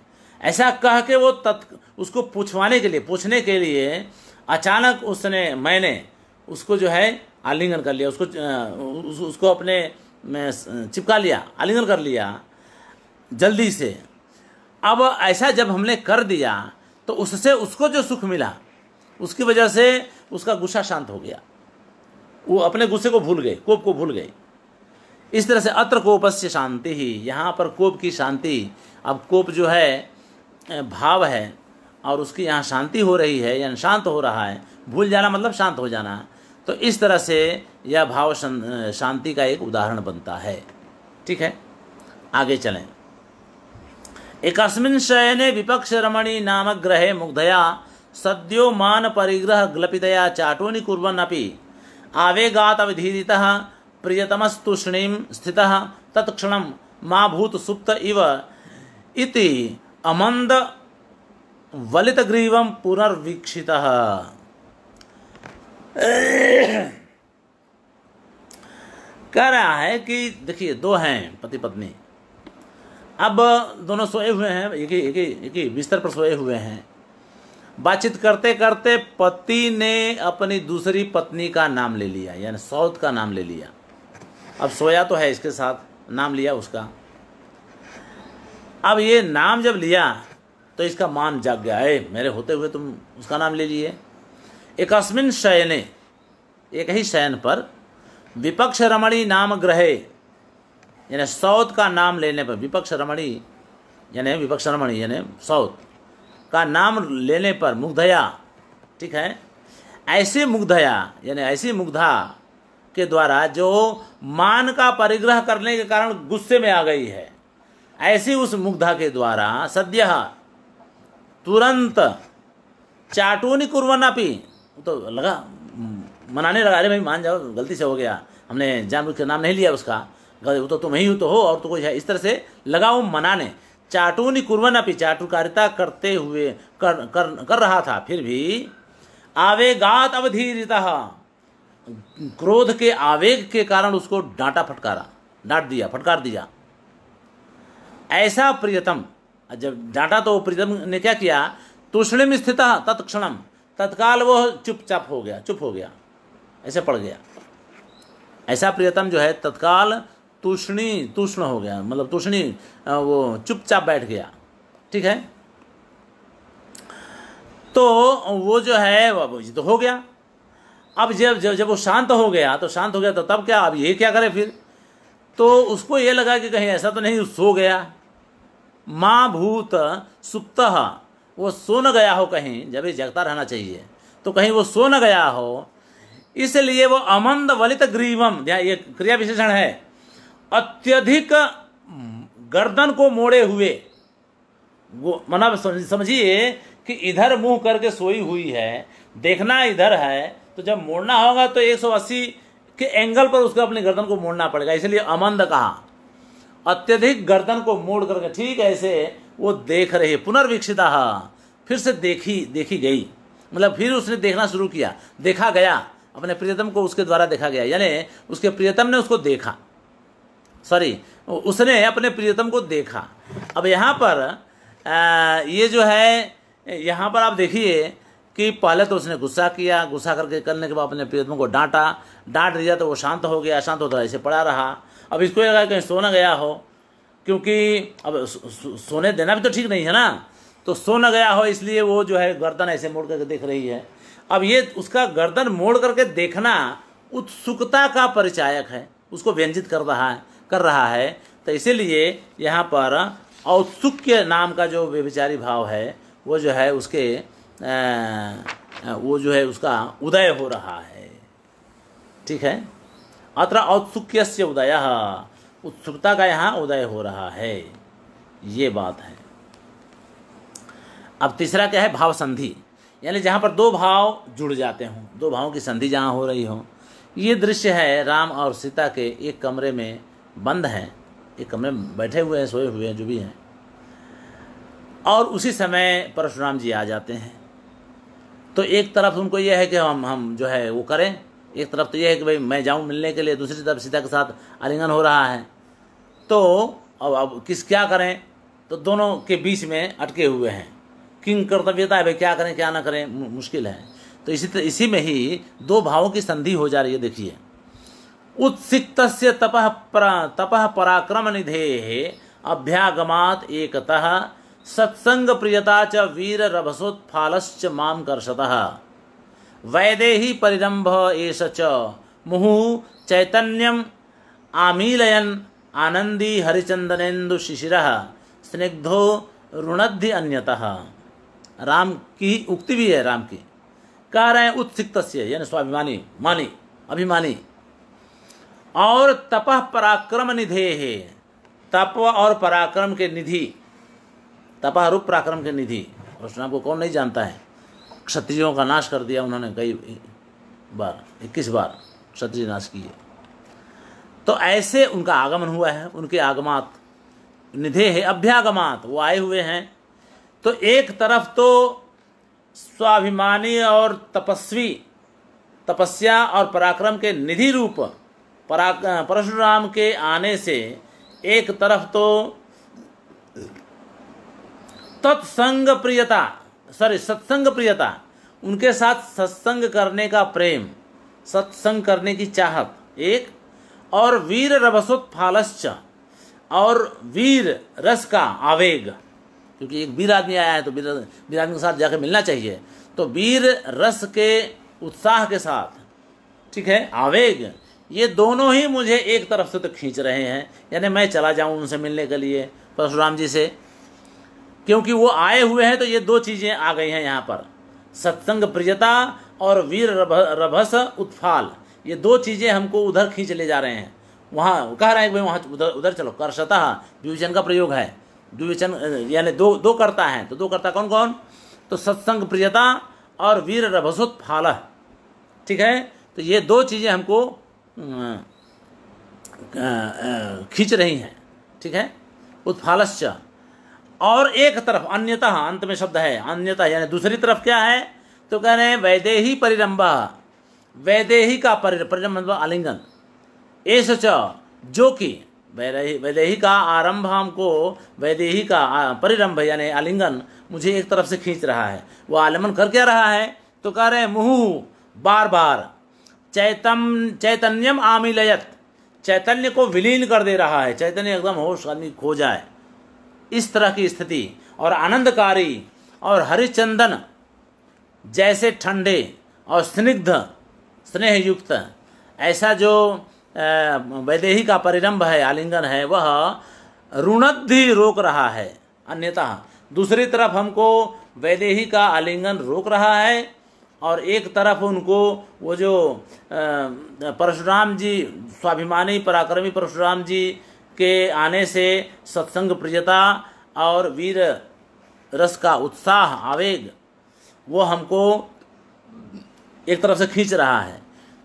Speaker 1: ऐसा कह के वो तत् उसको पूछवाने के लिए पूछने के लिए अचानक उसने मैंने उसको जो है आलिंगन कर लिया उसको उसको अपने में चिपका लिया आलिंगन कर लिया जल्दी से अब ऐसा जब हमने कर दिया तो उससे उसको जो सुख मिला उसकी वजह से उसका गुस्सा शांत हो गया वो अपने गुस्से को भूल गए कोप को भूल गए इस तरह से अत्र से शांति ही यहाँ पर कोप की शांति अब कोप जो है भाव है और उसकी यहाँ शांति हो रही है या शांत हो रहा है भूल जाना मतलब शांत हो जाना तो इस तरह से यह भाव शांति का एक उदाहरण बनता है ठीक है आगे चलें एकस्मिन शयने विपक्ष रमणी नामक ग्रहे मुग्धया सद्यो मान परिग्रह ग्लपितया चाटोनि कुर्वन् अपि आवेगात अवधीरितः प्रियतमस्तुष्णीम स्थितः तत्क्षणं मा भूत सुप्त इव इति वलित ग्रीवम पुनर्वीक्षितः कह रहा है कि देखिए दो हैं पति पत्नी अब दोनों सोए हुए हैं एक ही एक ही एक ही बिस्तर पर सोए हुए हैं बातचीत करते करते पति ने अपनी दूसरी पत्नी का नाम ले लिया यानी साउथ का नाम ले लिया अब सोया तो है इसके साथ नाम लिया उसका अब ये नाम जब लिया तो इसका मान जाग गया है मेरे होते हुए तुम उसका नाम ले लिए एकस्मिन शयने एक ही शयन पर विपक्ष रमणी नाम ग्रहे यानी सौत का नाम लेने पर विपक्ष रमणी यानी विपक्ष रमणी यानी सौत का नाम लेने पर मुग्धया ठीक है ऐसे मुग्धया यानी ऐसी मुग्धा के द्वारा जो मान का परिग्रह करने के कारण गुस्से में आ गई है ऐसी उस मुग्धा के द्वारा सद्य तुरंत चाटूनी अपी तो लगा मनाने लगा अरे भाई मान जाओ गलती से हो गया हमने जान के नाम नहीं लिया उसका वो तो तुम ही तो हो और तो कोई है इस तरह से लगाओ मनाने चाटू चाटूनी कुर्वन अपनी चाटुकारिता करते हुए कर, कर कर रहा था फिर भी आवेगात अवधीरिता क्रोध के आवेग के कारण उसको डांटा फटकारा डांट दिया फटकार दिया ऐसा प्रियतम जब डांटा तो प्रियतम ने क्या किया तूषणिम स्थित तत्क्षणम तत्काल वो चुपचाप हो गया चुप हो गया ऐसे पड़ गया ऐसा प्रियतम जो है तत्काल तूषणी तूष्ण हो गया मतलब तूषणी वो चुपचाप बैठ गया ठीक है तो वो जो है वो तो हो गया अब जब जब जब वो शांत हो गया तो शांत हो गया तो तब क्या अब ये क्या करे फिर तो उसको ये लगा कि कहीं ऐसा तो नहीं सो गया माँ भूत सुप्त वो सो न गया हो कहीं जब ये जगता रहना चाहिए तो कहीं वो सो न गया हो इसलिए वो अमंद वलित ग्रीवम ये क्रिया विशेषण है अत्यधिक गर्दन को मोड़े हुए वो मना समझिए कि इधर मुंह करके सोई हुई है देखना इधर है तो जब मोड़ना होगा तो 180 के एंगल पर उसको अपनी गर्दन को मोड़ना पड़ेगा इसलिए अमंद कहा अत्यधिक गर्दन को मोड़ करके ठीक ऐसे वो देख रहे पुनर्वीक्षिता फिर से देखी देखी गई मतलब फिर उसने देखना शुरू किया देखा गया अपने प्रियतम को उसके द्वारा देखा गया यानी उसके प्रियतम ने उसको देखा सॉरी उसने अपने प्रियतम को देखा अब यहाँ पर आ, ये जो है यहाँ पर आप देखिए कि पहले तो उसने गुस्सा किया गुस्सा करके करने के बाद अपने प्रियतम को डांटा डांट दिया तो वो शांत हो गया शांत होता ऐसे पड़ा रहा अब इसको लगा कहीं सोना गया हो क्योंकि अब सोने देना भी तो ठीक नहीं है ना तो सो न गया हो इसलिए वो जो है गर्दन ऐसे मोड़ करके देख रही है अब ये उसका गर्दन मोड़ करके देखना उत्सुकता का परिचायक है उसको व्यंजित कर रहा है कर रहा है तो इसीलिए यहाँ पर औत्सुक्य नाम का जो व्यविचारी भाव है वो जो है उसके वो जो है उसका उदय हो रहा है ठीक है अत्र औत्सुक्य उदय उत्सुकता का यहाँ उदय हो रहा है ये बात है अब तीसरा क्या है भाव संधि यानी जहाँ पर दो भाव जुड़ जाते हों दो भावों की संधि जहाँ हो रही हो ये दृश्य है राम और सीता के एक कमरे में बंद हैं एक कमरे में बैठे हुए हैं सोए हुए हैं जो भी हैं और उसी समय परशुराम जी आ जाते हैं तो एक तरफ उनको यह है कि हम हम जो है वो करें एक तरफ तो यह है कि भाई मैं जाऊं मिलने के लिए दूसरी तरफ सीता के साथ आलिंगन हो रहा है तो अब अब किस क्या करें तो दोनों के बीच में अटके हुए हैं किंग कर्तव्यता है भाई क्या करें क्या ना करें मुश्किल है तो इसी तो इसी में ही दो भावों की संधि हो जा रही है देखिए उत्सिक्त तपह तपह पराक्रम निधे अभ्यागमात एकतः सत्संग प्रियता च वीर रभसोत्फालश्च माम वैदे वैदेही परिरंभ एस च मुहु चैतन्यम आमीलयन आनंदी हरिचंदनेन्दु शिशिर स्निग्धो ऋणद्धि अन्यतः राम की उक्ति भी है राम की कह रहे हैं उत्सिक्त यानी स्वाभिमानी मानी अभिमानी और तप पराक्रम निधे है तप और पराक्रम के निधि तपह रूप पराक्रम के निधि प्रश्न को कौन नहीं जानता है क्षत्रियों का नाश कर दिया उन्होंने कई बार इक्कीस बार क्षत्रिय नाश किए तो ऐसे उनका आगमन हुआ है उनके आगमात निधे है अभ्यागमात वो आए हुए हैं तो एक तरफ तो स्वाभिमानी और तपस्वी तपस्या और पराक्रम के निधि रूप परशुराम के आने से एक तरफ तो तत्संग प्रियता सॉरी सत्संग प्रियता उनके साथ सत्संग करने का प्रेम सत्संग करने की चाहत एक और वीर रभसोत्फालश्च और वीर रस का आवेग क्योंकि एक वीर आदमी आया है तो वीर वीर आदमी के साथ जाकर मिलना चाहिए तो वीर रस के उत्साह के साथ ठीक है आवेग ये दोनों ही मुझे एक तरफ से तो खींच रहे हैं यानी मैं चला जाऊं उनसे मिलने के लिए परशुराम जी से क्योंकि वो आए हुए हैं तो ये दो चीज़ें आ गई हैं यहाँ पर सत्संग प्रियता और वीर रभ, रभस उत्फाल ये दो चीज़ें हमको उधर खींच ले जा रहे हैं वहाँ कह रहे हैं भाई वहाँ उधर उधर चलो कर्षतः द्विवचन का प्रयोग है द्विवचन यानी दो दो करता है तो दो करता कौन कौन तो सत्संग प्रियता और वीर फाल ठीक है तो ये दो चीज़ें हमको खींच रही हैं ठीक है उत्फालश्च और एक तरफ अन्यतः अंत में शब्द है अन्यतः यानी दूसरी तरफ क्या है तो कह रहे हैं वैदेही परिरंबा वैदेही का परिणय मतलब आलिंगन एस जो कि वैदेही का आरंभ हमको वैदेही का परिरंभ यानी आलिंगन मुझे एक तरफ से खींच रहा है वह आलिंगन कर क्या रहा है तो कह रहे मुँह बार बार चैतम चैतन्यम आमिलयत चैतन्य को विलीन कर दे रहा है चैतन्य एकदम होश आदमी खो जाए इस तरह की स्थिति और आनंदकारी और हरिचंदन जैसे ठंडे और स्निग्ध स्नेहयुक्त ऐसा जो वैदेही का परिरंभ है आलिंगन है वह ऋणद्धि रोक रहा है अन्यथा दूसरी तरफ हमको वैदेही का आलिंगन रोक रहा है और एक तरफ उनको वो जो परशुराम जी स्वाभिमानी पराक्रमी परशुराम जी के आने से सत्संग प्रियता और वीर रस का उत्साह आवेग वो हमको एक तरफ से खींच रहा है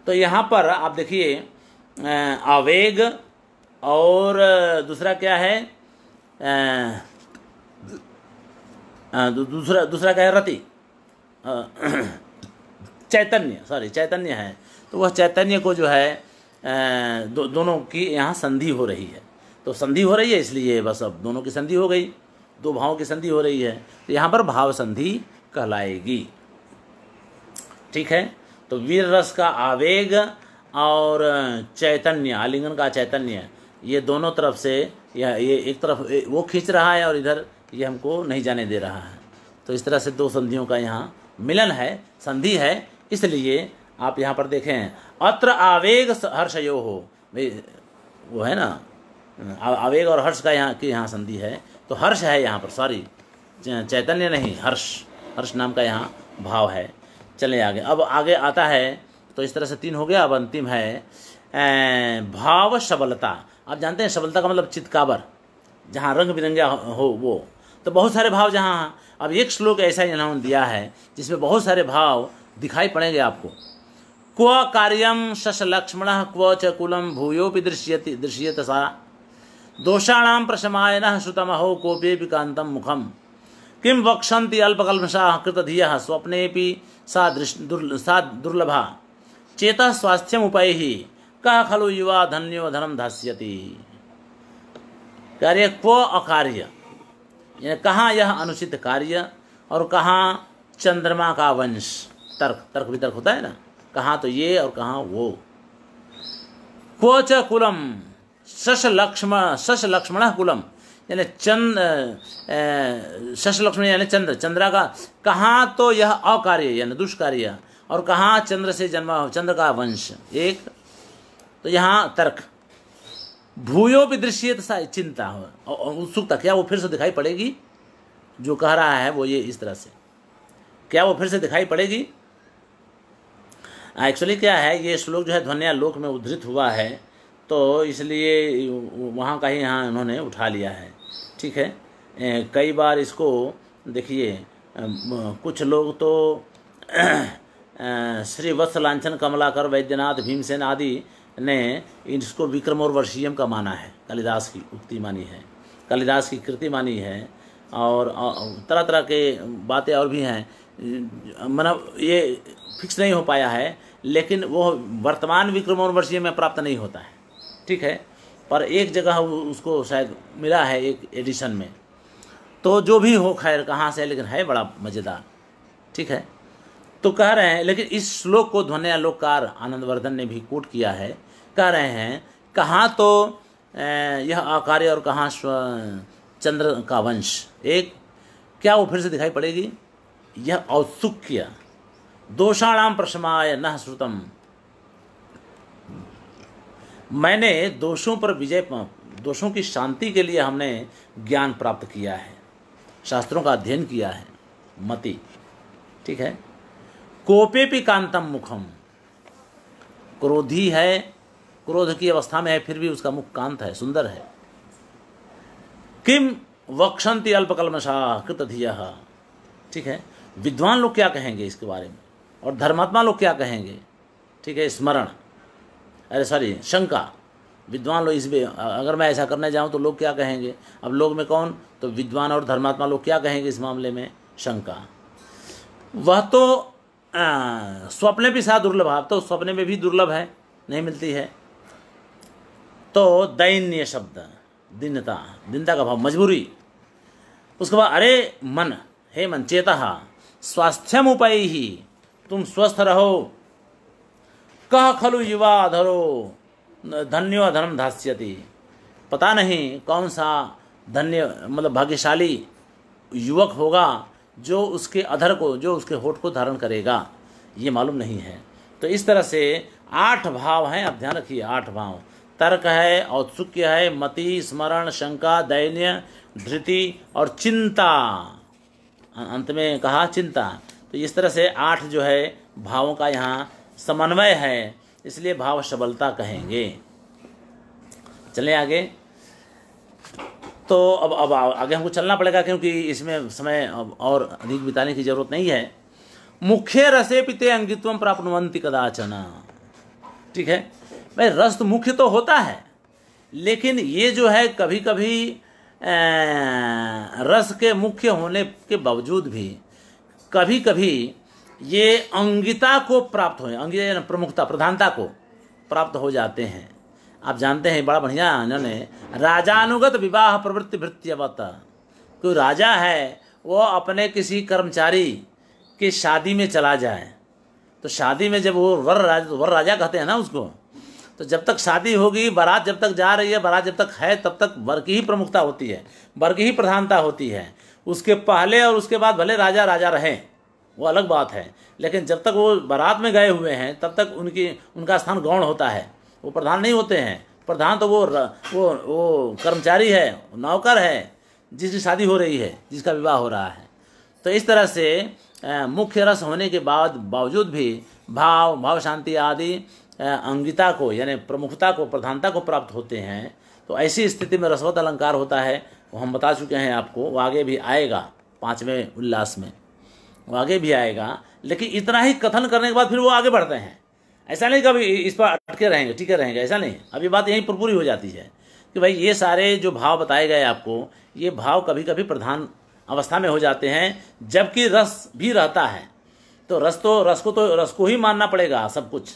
Speaker 1: तो यहाँ पर आप देखिए आवेग और दूसरा क्या है दूसरा दूसरा क्या है रति चैतन्य सॉरी चैतन्य है तो वह चैतन्य को जो है दो, दोनों की यहाँ संधि हो रही है तो संधि हो रही है इसलिए बस अब दोनों की संधि हो गई दो भावों की संधि हो रही है तो यहाँ पर भाव संधि कहलाएगी ठीक है तो वीर रस का आवेग और चैतन्य आलिंगन का चैतन्य ये दोनों तरफ से यह ये एक तरफ वो खींच रहा है और इधर ये हमको नहीं जाने दे रहा है तो इस तरह से दो संधियों का यहाँ मिलन है संधि है इसलिए आप यहाँ पर देखें अत्र आवेग हर्षयो हो वो है ना आवेग और हर्ष का यहाँ की यहाँ संधि है तो हर्ष है यहाँ पर सॉरी चैतन्य नहीं हर्ष हर्ष नाम का यहाँ भाव है चले आगे अब आगे आता है तो इस तरह से तीन हो गया अब अंतिम है भाव सबलता आप जानते हैं सबलता का मतलब चितकाबर जहाँ रंग बिरंगा हो वो तो बहुत सारे भाव जहाँ अब एक श्लोक ऐसा इन्होंने दिया है जिसमें बहुत सारे भाव दिखाई पड़ेंगे आपको क्व कार्यम शश लक्ष्मण क्व च कुलम भी दृश्य दृश्य तसा दोषाणाम प्रशमायन हो कोपे कांतम मुखम किम वक्षंति अल्पकल्मषा कृतधिय स्वप्ने भी सा दुर्ल सा दुर्लभा चेता स्वास्थ्य उपाय ही कह खलु युवा धन्यो धनम धास्यति कार्य क्व अकार्य यानी कहाँ यह अनुचित कार्य और कहाँ चंद्रमा का वंश तर्क तर्क भी तर्क होता है ना कहाँ तो ये और कहाँ वो क्वच कुलम शश लक्ष्मण शश लक्ष्मण कुलम यानी चंद शश लक्ष्मी यानी चंद्र चंद्रा का कहाँ तो यह अकार्य यानी दुष्कार्य और कहाँ चंद्र से जन्मा चंद्र का वंश एक तो यहाँ तर्क भूयो भी दृश्य चिंता हो उत्सुकता क्या वो फिर से दिखाई पड़ेगी जो कह रहा है वो ये इस तरह से क्या वो फिर से दिखाई पड़ेगी एक्चुअली हाँ, क्या है ये श्लोक जो है ध्वनिया लोक में उद्धृत हुआ है तो इसलिए वहाँ का ही यहाँ इन्होंने उठा लिया है ठीक है कई बार इसको देखिए कुछ लोग तो श्री वत्स लांछन कमलाकर वैद्यनाथ भीमसेन आदि ने इसको विक्रम और वर्षीयम का माना है कालिदास की उक्ति मानी है कालिदास की कृति मानी है और तरह तरह के बातें और भी हैं मतलब ये फिक्स नहीं हो पाया है लेकिन वो वर्तमान विक्रमोर्वशीय में प्राप्त नहीं होता है ठीक है पर एक जगह उसको शायद मिला है एक एडिशन में तो जो भी हो खैर कहाँ से लेकिन है बड़ा मज़ेदार ठीक है तो कह रहे हैं लेकिन इस श्लोक को ध्वन्यालोकार आनंदवर्धन ने भी कोट किया है कह रहे हैं कहाँ तो यह आकार्य और कहाँ चंद्र का वंश एक क्या वो फिर से दिखाई पड़ेगी यह औत्सुक्य दोषाणाम प्रशमाय न श्रुतम मैंने दोषों पर विजय दोषों की शांति के लिए हमने ज्ञान प्राप्त किया है शास्त्रों का अध्ययन किया है मति ठीक है कोपे भी कांतम मुखम क्रोधी है क्रोध की अवस्था में है फिर भी उसका मुख कांत है सुंदर है किम वक्षंति अल्पकलमशा कृतधिया ठीक है विद्वान लोग क्या कहेंगे इसके बारे में और धर्मात्मा लोग क्या कहेंगे ठीक है स्मरण अरे सॉरी शंका विद्वान लोग इस अगर मैं ऐसा करने जाऊँ तो लोग क्या कहेंगे अब लोग में कौन तो विद्वान और धर्मात्मा लोग क्या कहेंगे इस मामले में शंका वह तो स्वप्ने भी सा दुर्लभ आप तो स्वप्न में भी दुर्लभ है नहीं मिलती है तो दैन्य शब्द दिनता दिनता का भाव मजबूरी उसके बाद अरे मन हे मन चेता स्वास्थ्यम उपाय ही तुम स्वस्थ रहो कह खलु युवा धरो धन्यो धर्म धास्यति पता नहीं कौन सा धन्य मतलब भाग्यशाली युवक होगा जो उसके अधर को जो उसके होठ को धारण करेगा ये मालूम नहीं है तो इस तरह से आठ भाव हैं आप ध्यान रखिए आठ भाव तर्क है औत्सुक्य है मति स्मरण शंका दैन्य धृति और चिंता अंत में कहा चिंता तो इस तरह से आठ जो है भावों का यहाँ समन्वय है इसलिए भाव सबलता कहेंगे चलें आगे तो अब अब आगे हमको चलना पड़ेगा क्योंकि इसमें समय अब और अधिक बिताने की जरूरत नहीं है मुख्य रसे पिते अंगित्व प्राप्तवंती कदाचना ठीक है भाई रस तो मुख्य तो होता है लेकिन ये जो है कभी कभी रस के मुख्य होने के बावजूद भी कभी कभी ये अंगिता को प्राप्त हो अंगिता प्रमुखता प्रधानता को प्राप्त हो जाते हैं आप जानते हैं बड़ा बढ़िया इन्होंने राजानुगत विवाह प्रवृत्ति वृत्तिवत कोई राजा है वो अपने किसी कर्मचारी के शादी में चला जाए तो शादी में जब वो वर राजा तो वर राजा कहते हैं ना उसको तो जब तक शादी होगी बारात जब तक जा रही है बारात जब तक है तब तक वर की ही प्रमुखता होती है वर की ही प्रधानता होती है उसके पहले और उसके बाद भले राजा राजा रहें वो अलग बात है लेकिन जब तक वो बारात में गए हुए हैं तब तक उनकी उनका स्थान गौण होता है वो प्रधान नहीं होते हैं प्रधान तो वो वो वो कर्मचारी है नौकर है जिसकी शादी हो रही है जिसका विवाह हो रहा है तो इस तरह से मुख्य रस होने के बाद बावजूद भी भाव भाव शांति आदि अंगिता को यानी प्रमुखता को प्रधानता को प्राप्त होते हैं तो ऐसी स्थिति में रसवत अलंकार होता है वो हम बता चुके हैं आपको वो आगे भी आएगा पाँचवें उल्लास में वो आगे भी आएगा लेकिन इतना ही कथन करने के बाद फिर वो आगे बढ़ते हैं ऐसा नहीं कभी इस पर अटके रहेंगे टीके रहेंगे ऐसा नहीं अब ये बात यहीं पर पूरी हो जाती है कि भाई ये सारे जो भाव बताए गए आपको ये भाव कभी कभी प्रधान अवस्था में हो जाते हैं जबकि रस भी रहता है तो रस तो रस को तो रस को ही मानना पड़ेगा सब कुछ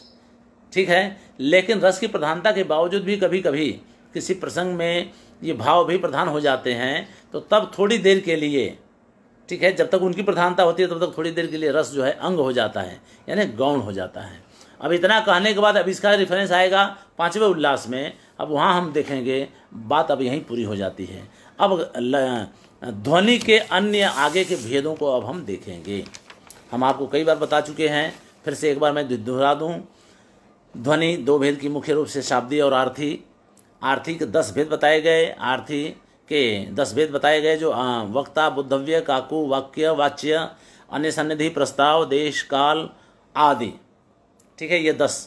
Speaker 1: ठीक है लेकिन रस की प्रधानता के बावजूद भी कभी कभी किसी प्रसंग में ये भाव भी प्रधान हो जाते हैं तो तब थोड़ी देर के लिए ठीक है जब तक उनकी प्रधानता होती है तब तक थोड़ी देर के लिए रस जो है अंग हो जाता है यानी गौण हो जाता है अब इतना कहने के बाद अब इसका रेफरेंस आएगा पाँचवें उल्लास में अब वहाँ हम देखेंगे बात अब यहीं पूरी हो जाती है अब ध्वनि के अन्य आगे के भेदों को अब हम देखेंगे हम आपको कई बार बता चुके हैं फिर से एक बार मैं दोहरा दूँ ध्वनि दो भेद की मुख्य रूप से शाब्दी और आर्थी आर्थी के दस भेद बताए गए आर्थी के दस भेद बताए गए जो हाँ, वक्ता बुद्धव्य काकु वाक्य वाच्य अन्य सन्निधि प्रस्ताव देश काल आदि ठीक है ये दस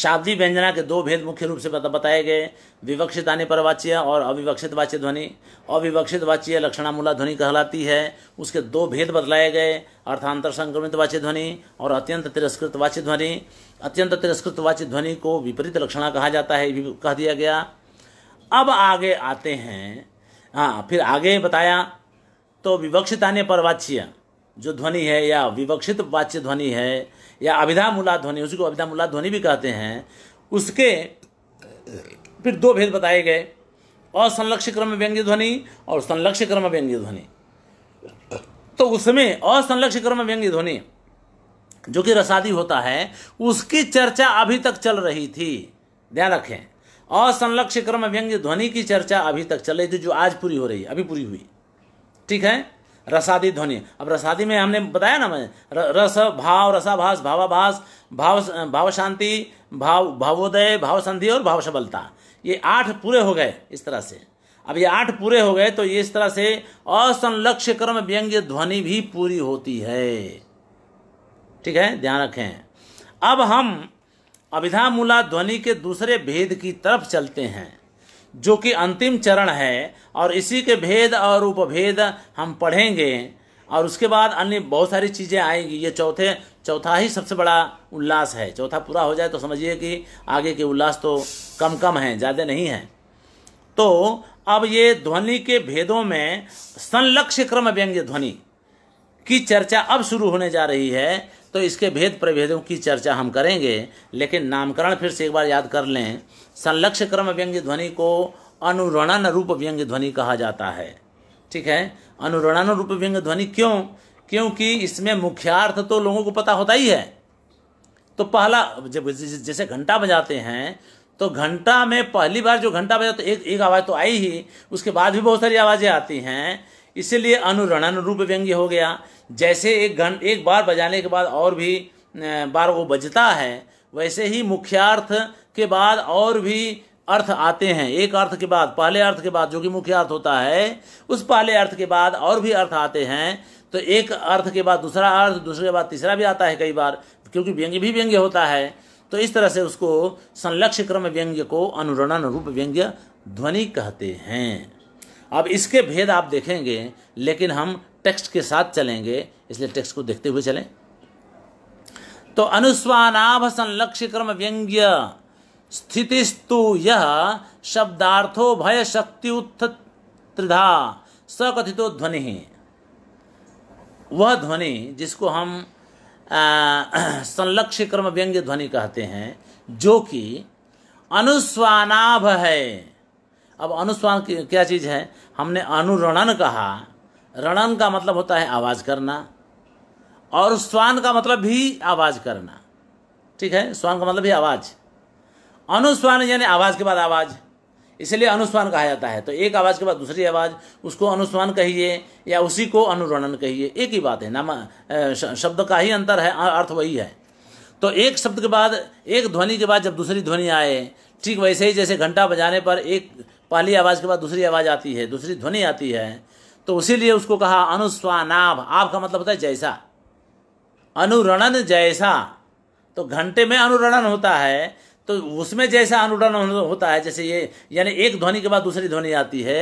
Speaker 1: शाब्दी व्यंजना के दो भेद मुख्य रूप से बताए गए विवक्षित आने पर वाच्य और अविवक्षित वाच्य ध्वनि अविवक्षित वाच्य लक्षणामूला ध्वनि कहलाती है उसके दो भेद बतलाए गए अर्थांतर संक्रमित वाच्य ध्वनि और अत्यंत तिरस्कृत वाच्य ध्वनि अत्यंत तिरस्कृत वाच्य ध्वनि को विपरीत लक्षणा कहा जाता है कह दिया गया अब आगे आते हैं हाँ फिर आगे बताया तो विवक्षितान्य परवाच्य जो ध्वनि है या विवक्षित वाच्य ध्वनि है या अभिधा मूला ध्वनि उसी को अभिधा मूला ध्वनि भी कहते हैं उसके फिर दो भेद बताए गए असंलक्ष्य क्रम व्यंग्य ध्वनि और संलक्ष्य क्रम व्यंग्य ध्वनि तो उसमें असंलक्ष्य क्रम व्यंग्य ध्वनि जो कि रसादी होता है उसकी चर्चा अभी तक चल रही थी ध्यान रखें असंलक्ष्य क्रम व्यंग्य ध्वनि की चर्चा अभी तक चल रही थी जो आज पूरी हो रही है अभी पूरी हुई ठीक है रसादी ध्वनि अब रसादी में हमने बताया ना मैं रस भाव रसाभास भावाभास भाव भाव शांति भाव भावोदय भाव संधि और भाव सबलता ये आठ पूरे हो गए इस तरह से अब ये आठ पूरे हो गए तो ये इस तरह से असंलक्ष्य क्रम व्यंग्य ध्वनि भी पूरी होती है ठीक है ध्यान रखें अब हम अभिधा मूला ध्वनि के दूसरे भेद की तरफ चलते हैं जो कि अंतिम चरण है और इसी के भेद और उपभेद हम पढ़ेंगे और उसके बाद अन्य बहुत सारी चीज़ें आएंगी ये चौथे चौथा ही सबसे बड़ा उल्लास है चौथा पूरा हो जाए तो समझिए कि आगे के उल्लास तो कम कम हैं ज़्यादा नहीं हैं तो अब ये ध्वनि के भेदों में संलक्ष्य क्रम व्यंग्य ध्वनि की चर्चा अब शुरू होने जा रही है तो इसके भेद प्रभेदों की चर्चा हम करेंगे लेकिन नामकरण फिर से एक बार याद कर लें संलक्ष्य क्रम व्यंग्य ध्वनि को अनुरणन रूप व्यंग्य ध्वनि कहा जाता है ठीक है अनुरणन रूप व्यंग्य ध्वनि क्यों क्योंकि इसमें मुख्यार्थ तो लोगों को पता होता ही है तो पहला जब जैसे घंटा बजाते हैं तो घंटा में पहली बार जो घंटा बजा तो एक एक आवाज़ तो आई ही उसके बाद भी बहुत सारी आवाज़ें आती हैं इसीलिए रूप व्यंग्य हो गया जैसे एक घन एक बार बजाने के बाद और भी बार वो बजता है वैसे ही मुख्यार्थ के बाद और भी अर्थ आते हैं एक अर्थ के बाद पहले अर्थ के बाद जो कि मुख्य अर्थ होता है उस पहले अर्थ के बाद और भी अर्थ आते हैं तो एक अर्थ के बाद दूसरा अर्थ दूसरे के बाद तीसरा भी आता है कई बार क्योंकि व्यंग्य भी व्यंग्य होता है तो इस तरह से उसको संलक्ष्य क्रम व्यंग्य को अनुरणन रूप व्यंग्य ध्वनि कहते हैं अब इसके भेद आप देखेंगे लेकिन हम टेक्स्ट के साथ चलेंगे इसलिए टेक्स्ट को देखते हुए चलें तो अनुस्वानाभ संलक्ष्य क्रम व्यंग्य स्थितिस्तु यह शब्दार्थो भय शक्ति उत्थ सकथितो ध्वनि वह ध्वनि जिसको हम संलक्ष्य क्रम व्यंग्य ध्वनि कहते हैं जो कि अनुस्वानाभ है अब अनुस्वार क्या चीज़ है हमने अनुरणन कहा रणन का मतलब होता है आवाज़ करना और स्वान का मतलब भी आवाज़ करना ठीक है स्वान का मतलब भी आवाज़ अनुस्वान यानी आवाज़ के बाद आवाज़ इसलिए अनुस्वान कहा जाता है तो एक आवाज़ के बाद दूसरी आवाज़ उसको अनुस्वान कहिए या उसी को अनुरणन कहिए एक ही बात है नाम शब्द का ही अंतर है अर्थ वही है तो एक शब्द के बाद एक ध्वनि के बाद जब दूसरी ध्वनि आए ठीक वैसे ही जैसे घंटा बजाने पर एक पहली आवाज़ के बाद दूसरी आवाज़ आती है दूसरी ध्वनि आती है तो उसीलिए उसको कहा अनुस्वानाभ आप का मतलब होता है जैसा अनुरणन जैसा तो घंटे में अनुरणन होता है तो उसमें जैसा अनुरणन होता है जैसे ये यानी एक ध्वनि के बाद दूसरी ध्वनि आती है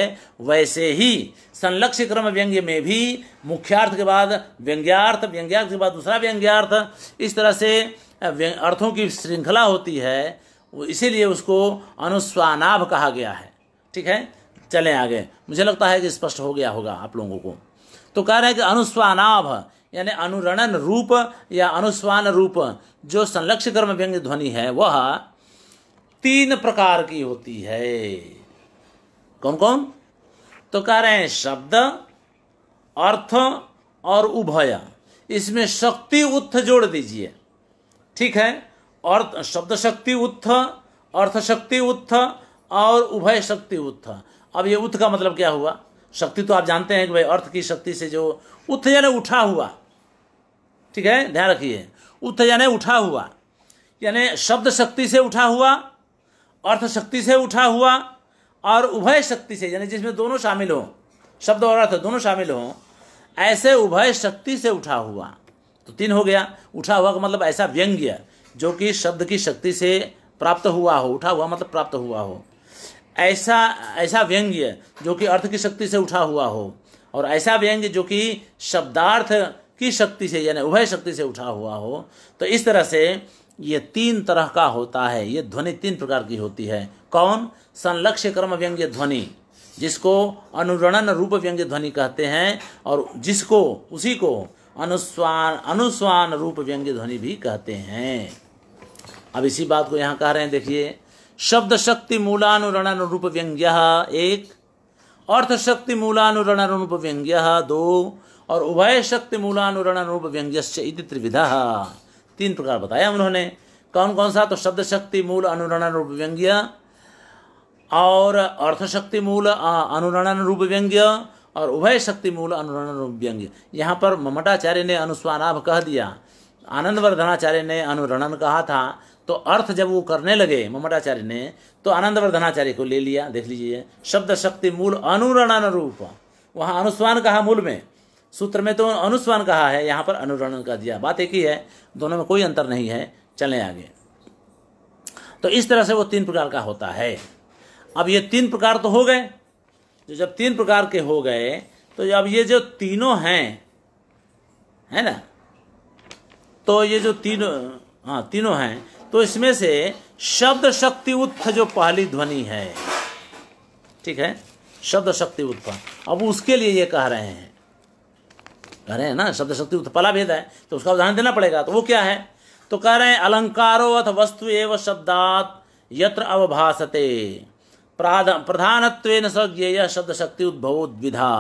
Speaker 1: वैसे ही संलक्ष्य क्रम व्यंग्य में भी मुख्यार्थ के बाद व्यंग्यार्थ व्यंग्यार्थ के बाद दूसरा व्यंग्यार्थ इस तरह से अर्थों की श्रृंखला होती है इसीलिए उसको अनुस्वानाभ कहा गया है ठीक है चलें आगे मुझे लगता है कि स्पष्ट हो गया होगा आप लोगों को तो कह रहे हैं कि अनुस्वानाभ यानी अनुरणन रूप या अनुस्वान रूप जो संलक्ष कर्म व्यंग ध्वनि है वह तीन प्रकार की होती है कौन कौन तो कह रहे हैं शब्द अर्थ और उभय इसमें शक्ति उत्थ जोड़ दीजिए ठीक है और शब्द शक्ति उत्थ अर्थ शक्ति उत्थ और उभय शक्ति उत्थ अब ये उत्थ का मतलब क्या हुआ शक्ति तो आप जानते हैं कि भाई अर्थ की शक्ति से जो उत्थ यानी उठा हुआ ठीक है ध्यान रखिए उत्थ यानी उठा हुआ यानी शब्द शक्ति से उठा हुआ अर्थ शक्ति से उठा हुआ और उभय शक्ति से यानी जिसमें दोनों शामिल हों शब्द और अर्थ दोनों शामिल हों ऐसे उभय शक्ति से उठा हुआ तो तीन हो गया उठा हुआ का मतलब ऐसा व्यंग्य जो कि शब्द की शक्ति से प्राप्त हुआ हो उठा हुआ मतलब प्राप्त हुआ हो ऐसा ऐसा व्यंग्य जो कि अर्थ की शक्ति से उठा हुआ हो और ऐसा व्यंग्य जो कि शब्दार्थ की शक्ति से यानी उभय शक्ति से उठा हुआ हो तो इस तरह से ये तीन तरह का होता है ये ध्वनि तीन प्रकार की होती है कौन संलक्ष्य कर्म व्यंग्य ध्वनि जिसको अनुरणन रूप व्यंग्य ध्वनि कहते हैं और जिसको उसी को अनुस्वान अनुस्वान रूप व्यंग्य ध्वनि भी कहते हैं अब इसी बात को यहाँ कह रहे हैं देखिए शब्द शक्ति मूलानुरणानुरूप व्यंग्य एक अर्थ शक्ति मूलानुरणानुरूप व्यंग्य दो और उभय शक्ति मूलानुरणानुरूप व्यंग्य त्रिविधा तीन प्रकार बताया उन्होंने कौन कौन सा तो शब्द शक्ति मूल अनुरणानुरूप व्यंग्य और अर्थ शक्ति मूल अनुरणानुरूप व्यंग्य और उभय शक्ति मूल अनुरणानुरूप व्यंग्य यहाँ पर ममटाचार्य ने अनुस्वानाभ कह दिया आनंदवर्धनाचार्य ने अनुरणन कहा था तो अर्थ जब वो करने लगे ममटाचार्य ने तो आनंदवर्धनाचार्य को ले लिया देख लीजिए शब्द शक्ति मूल अनुरणन रूप वहाँ अनुस्वान कहा मूल में सूत्र में तो अनुस्वान कहा है यहाँ पर अनुरणन का दिया बात एक ही है दोनों में कोई अंतर नहीं है चले आगे तो इस तरह से वो तीन प्रकार का होता है अब ये तीन प्रकार तो हो गए जो तो जब तीन प्रकार के हो गए तो अब ये जो तीनों हैं है ना तो ये जो तीनों हाँ तीनों हैं तो इसमें से शब्द शक्ति उत्थ जो पहली ध्वनि है ठीक है शब्द शक्ति उत्थ अब उसके लिए ये कह रहे हैं कह रहे हैं ना शब्द शक्ति उत्थ पहला भेद है तो उसका उदाहरण देना पड़ेगा तो वो क्या है तो कह रहे हैं अलंकारो अथ वस्तु एवं शब्दात यत्र अवभासते प्रधान शब्द शक्ति उद्भव उद्विधा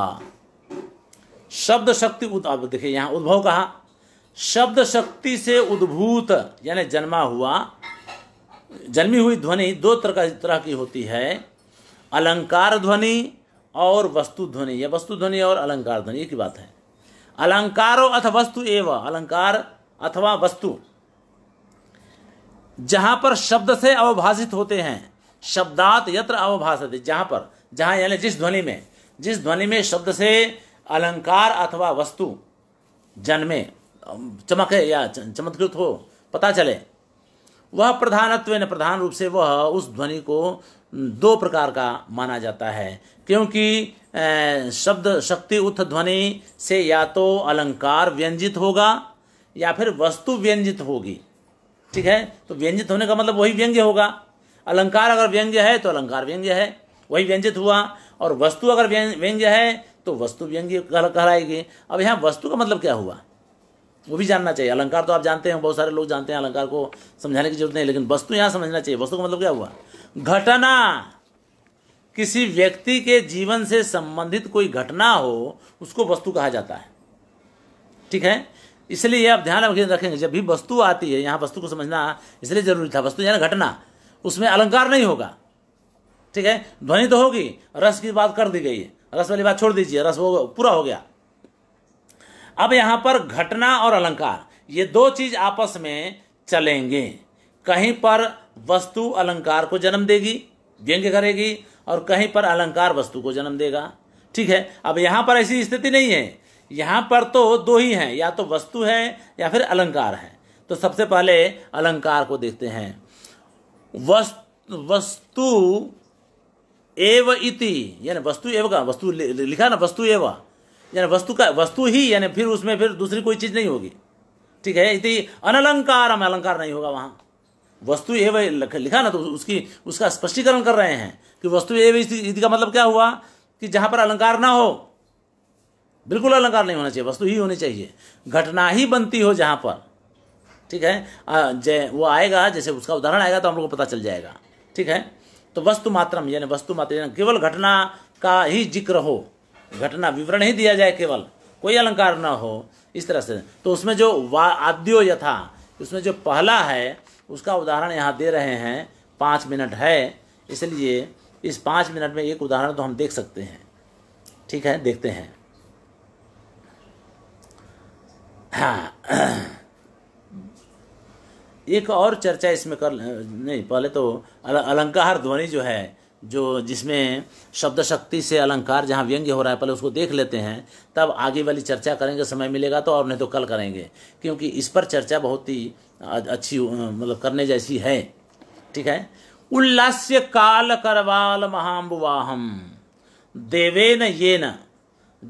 Speaker 1: शब्द शक्ति उद्भव देखिए यहां उद्भव कहा शब्द शक्ति से उद्भूत यानी जन्मा हुआ जन्मी हुई ध्वनि दो तरह की होती है अलंकार ध्वनि और वस्तु ध्वनि या वस्तु ध्वनि और अलंकार ध्वनि की बात है अलंकारो अथवा वस्तु एवं अलंकार अथवा वस्तु जहां पर शब्द से अवभाषित होते हैं शब्दात यत्र अवभाषित जहां पर जहां यानी जिस ध्वनि में जिस ध्वनि में शब्द से अलंकार अथवा वस्तु जन्मे चमके या चमत्कृत हो पता चले वह प्रधानत्व प्रधान रूप से वह उस ध्वनि को दो प्रकार का माना जाता है क्योंकि शब्द शक्ति उत्थ ध्वनि से या तो अलंकार व्यंजित होगा या फिर वस्तु व्यंजित होगी ठीक है तो व्यंजित होने का मतलब वही व्यंग्य होगा अलंकार अगर व्यंग्य है तो अलंकार व्यंग्य है वही व्यंजित हुआ और वस्तु अगर व्यंग्य है तो वस्तु व्यंग्य कहलाएगी अब यहाँ वस्तु का मतलब क्या हुआ वो भी जानना चाहिए अलंकार तो आप जानते हैं बहुत सारे लोग जानते हैं अलंकार को समझाने की जरूरत नहीं लेकिन वस्तु तो यहाँ समझना चाहिए वस्तु का मतलब क्या हुआ घटना किसी व्यक्ति के जीवन से संबंधित कोई घटना हो उसको वस्तु कहा जाता है ठीक है इसलिए आप ध्यान रखेंगे जब भी वस्तु आती है यहाँ वस्तु को समझना इसलिए जरूरी था वस्तु यानी घटना उसमें अलंकार नहीं होगा ठीक है ध्वनि तो होगी रस की बात कर दी गई है रस वाली बात छोड़ दीजिए रस वो पूरा हो गया अब यहाँ पर घटना और अलंकार ये दो चीज आपस में चलेंगे कहीं पर वस्तु अलंकार को जन्म देगी व्यंग्य करेगी और कहीं पर अलंकार वस्तु को जन्म देगा ठीक है अब यहाँ पर ऐसी स्थिति नहीं है यहाँ पर तो दो ही हैं या तो वस्तु है या फिर अलंकार है तो सबसे पहले अलंकार को देखते हैं वस्तु एव इति यानी वस्तु एव का वस्तु लिखा ना वस्तु एवं यानी वस्तु का वस्तु ही यानी फिर उसमें फिर दूसरी कोई चीज़ नहीं होगी ठीक है इति अनलंकार हम अलंकार नहीं होगा वहां वस्तु वही लिखा ना तो उसकी उसका स्पष्टीकरण कर रहे हैं कि वस्तु वही का मतलब क्या हुआ कि जहां पर अलंकार ना हो बिल्कुल अलंकार नहीं होना चाहिए वस्तु ही होनी चाहिए घटना ही बनती हो जहां पर ठीक है जय वो आएगा जैसे उसका उदाहरण आएगा तो हम लोग को पता चल जाएगा ठीक है तो वस्तु मात्रम यानी वस्तु मात्र केवल घटना का ही जिक्र हो घटना विवरण ही दिया जाए केवल कोई अलंकार ना हो इस तरह से तो उसमें जो वा आद्यो यथा उसमें जो पहला है उसका उदाहरण यहाँ दे रहे हैं पाँच मिनट है इसलिए इस पाँच मिनट में एक उदाहरण तो हम देख सकते हैं ठीक है देखते हैं हाँ एक और चर्चा इसमें कर नहीं पहले तो अल, अलंकार ध्वनि जो है जो जिसमें शब्द शक्ति से अलंकार जहाँ व्यंग्य हो रहा है पहले उसको देख लेते हैं तब आगे वाली चर्चा करेंगे समय मिलेगा तो और नहीं तो कल करेंगे क्योंकि इस पर चर्चा बहुत ही अच्छी मतलब करने जैसी है ठीक है उल्लास्य काल करवाल महाम्बुवाहम देवेन येन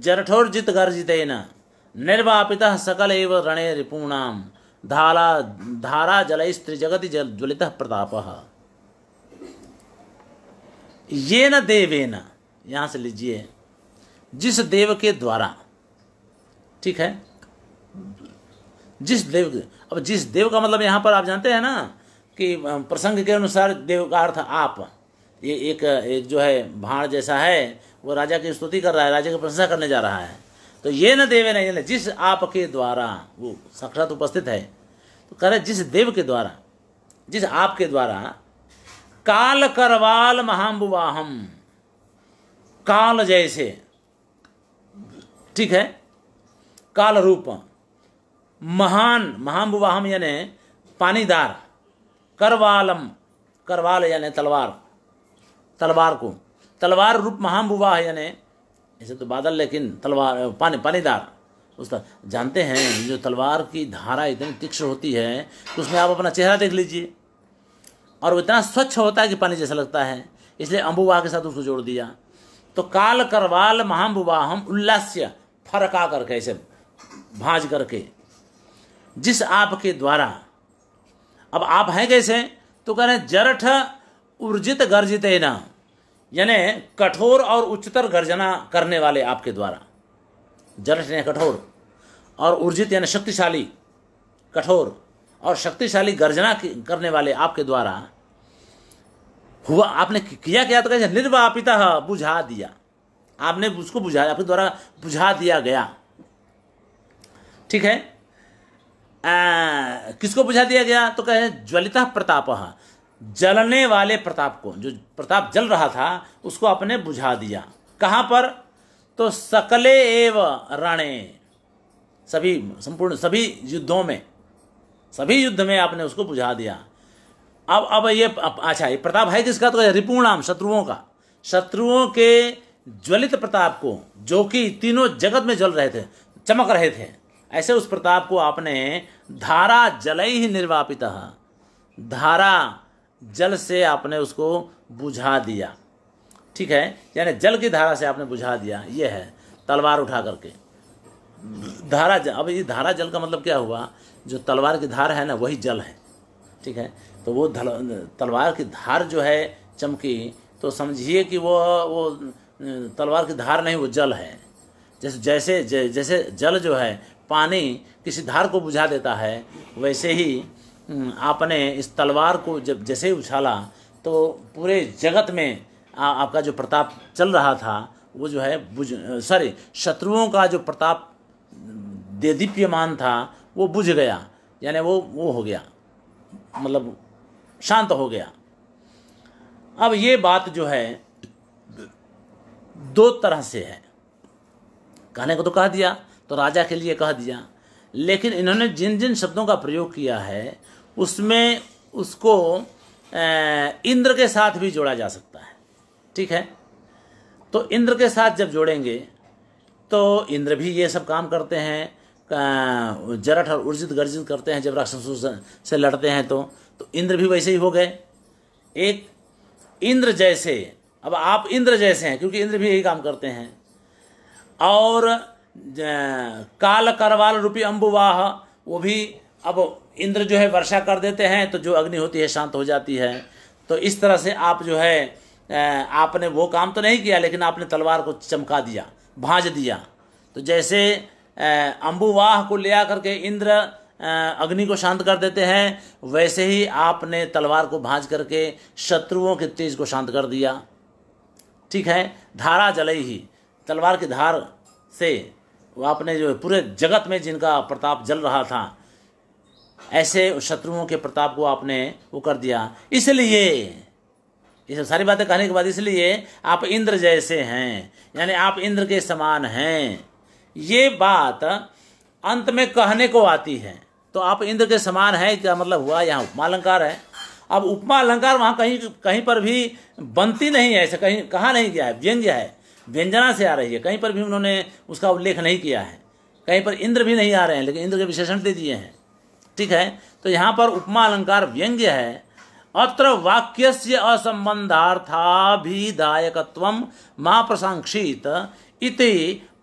Speaker 1: जरठोर्जित गर्जित निर्वापित सकल एव रणे रिपूणाम धारा धारा जगत जल ज्वलित प्रताप ये न देवे न यहाँ से लीजिए जिस देव के द्वारा ठीक है जिस देव अब जिस देव का मतलब यहाँ पर आप जानते हैं ना कि प्रसंग के अनुसार देव का अर्थ आप ये एक एक जो है भाड़ जैसा है वो राजा की स्तुति कर रहा है राजा की प्रशंसा करने जा रहा है तो ये न देवे ना जिस आपके द्वारा वो साक्षात उपस्थित है तो कह रहे जिस देव के द्वारा जिस आपके द्वारा काल करवाल महाम्बुवाहम काल जैसे ठीक है काल रूप महान महाम्बुवाहम यानी पानीदार करवालम करवाल यानी तलवार तलवार को तलवार रूप महाम्बुवाह यानी ऐसे तो बादल लेकिन तलवार पानी पानीदार उसका जानते हैं जो तलवार की धारा इतनी तीक्ष्ण होती है तो उसमें आप अपना चेहरा देख लीजिए और वो इतना स्वच्छ होता है कि पानी जैसा लगता है इसलिए अम्बुवा के साथ उसको जोड़ दिया तो काल करवाल महाम्बुवा हम उल्लास्य फरका करके ऐसे भाज करके जिस आपके द्वारा अब आप हैं कैसे तो कह रहे हैं जरठ उर्जित गर्जित न यानी कठोर और उच्चतर गर्जना करने वाले आपके द्वारा जरठ ने कठोर और उर्जित यानी शक्तिशाली कठोर और शक्तिशाली गर्जना करने वाले आपके द्वारा हुआ आपने किया क्या तो कैसे निर्वापिता बुझा दिया आपने उसको बुझा आपके द्वारा बुझा दिया गया ठीक है आ, किसको बुझा दिया गया तो कहे ज्वलिता प्रताप जलने वाले प्रताप को जो प्रताप जल रहा था उसको आपने बुझा दिया कहां पर तो सकले एव रणे सभी संपूर्ण सभी युद्धों में सभी युद्ध में आपने उसको बुझा दिया अब अब ये अच्छा ये प्रताप है किसका तो रिपूर्णाम शत्रुओं का शत्रुओं के ज्वलित प्रताप को जो कि तीनों जगत में जल रहे थे चमक रहे थे ऐसे उस प्रताप को आपने धारा जल ही निर्वापित धारा जल से आपने उसको बुझा दिया ठीक है यानी जल की धारा से आपने बुझा दिया ये है तलवार उठा करके धारा जल अब ये धारा जल का मतलब क्या हुआ जो तलवार की धार है ना वही जल है ठीक है तो वो तलवार की धार जो है चमकी तो समझिए कि वो वो तलवार की धार नहीं वो जल है जैसे जैसे जैसे जल जो है पानी किसी धार को बुझा देता है वैसे ही आपने इस तलवार को जब जैसे ही उछाला तो पूरे जगत में आ, आपका जो प्रताप चल रहा था वो जो है बुझ सॉरी शत्रुओं का जो प्रताप देदीप्यमान था वो बुझ गया यानी वो वो हो गया मतलब शांत हो गया अब ये बात जो है दो तरह से है कहने को तो कह दिया तो राजा के लिए कह दिया लेकिन इन्होंने जिन जिन शब्दों का प्रयोग किया है उसमें उसको इंद्र के साथ भी जोड़ा जा सकता है ठीक है तो इंद्र के साथ जब जोड़ेंगे तो इंद्र भी ये सब काम करते हैं जरठ और उर्जित गर्जित करते हैं जब राक्षसों से लड़ते हैं तो तो इंद्र भी वैसे ही हो गए एक इंद्र जैसे अब आप इंद्र जैसे हैं क्योंकि इंद्र भी यही काम करते हैं और काल करवाल रूपी अम्बुवाह वो भी अब इंद्र जो है वर्षा कर देते हैं तो जो अग्नि होती है शांत हो जाती है तो इस तरह से आप जो है आपने वो काम तो नहीं किया लेकिन आपने तलवार को चमका दिया भाज दिया तो जैसे अम्बुवाह को ले आकर के इंद्र अग्नि को शांत कर देते हैं वैसे ही आपने तलवार को भांज करके शत्रुओं के तेज को शांत कर दिया ठीक है धारा जले ही तलवार की धार से आपने जो पूरे जगत में जिनका प्रताप जल रहा था ऐसे शत्रुओं के प्रताप को आपने वो कर दिया इसलिए ये सब सारी बातें कहने के बाद इसलिए आप इंद्र जैसे हैं यानी आप इंद्र के समान हैं ये बात अंत में कहने को आती है तो आप इंद्र के समान है क्या मतलब हुआ यहाँ उपमा अलंकार है अब उपमा अलंकार वहां कहीं कहीं पर भी बनती नहीं है ऐसे कहीं कहा नहीं गया है व्यंग्य है व्यंजना से आ रही है कहीं पर भी उन्होंने उसका उल्लेख नहीं किया है कहीं पर इंद्र भी नहीं आ रहे हैं लेकिन इंद्र के विशेषण दे दिए हैं ठीक है तो यहाँ पर उपमा अलंकार व्यंग्य है अत्र वाक्य से असंबंधार्थाभिदायकत्व माँ इति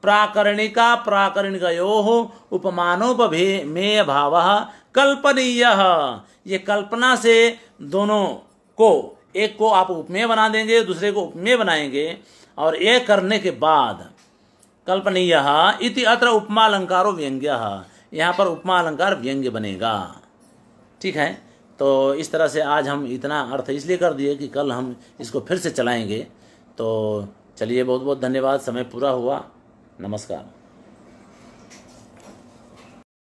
Speaker 1: प्राकरणिका प्राकरणिको उपमानोपे मेय भाव कल्पनीय ये कल्पना से दोनों को एक को आप उपमेय बना देंगे दूसरे को उपमेय बनाएंगे और ये करने के बाद कल्पनीय इति अत्र उपमा अलंकारो व्यंग्य यहाँ पर उपमा अलंकार व्यंग्य बनेगा ठीक है तो इस तरह से आज हम इतना अर्थ इसलिए कर दिए कि कल हम इसको फिर से चलाएंगे तो चलिए बहुत बहुत धन्यवाद समय पूरा हुआ नमस्कार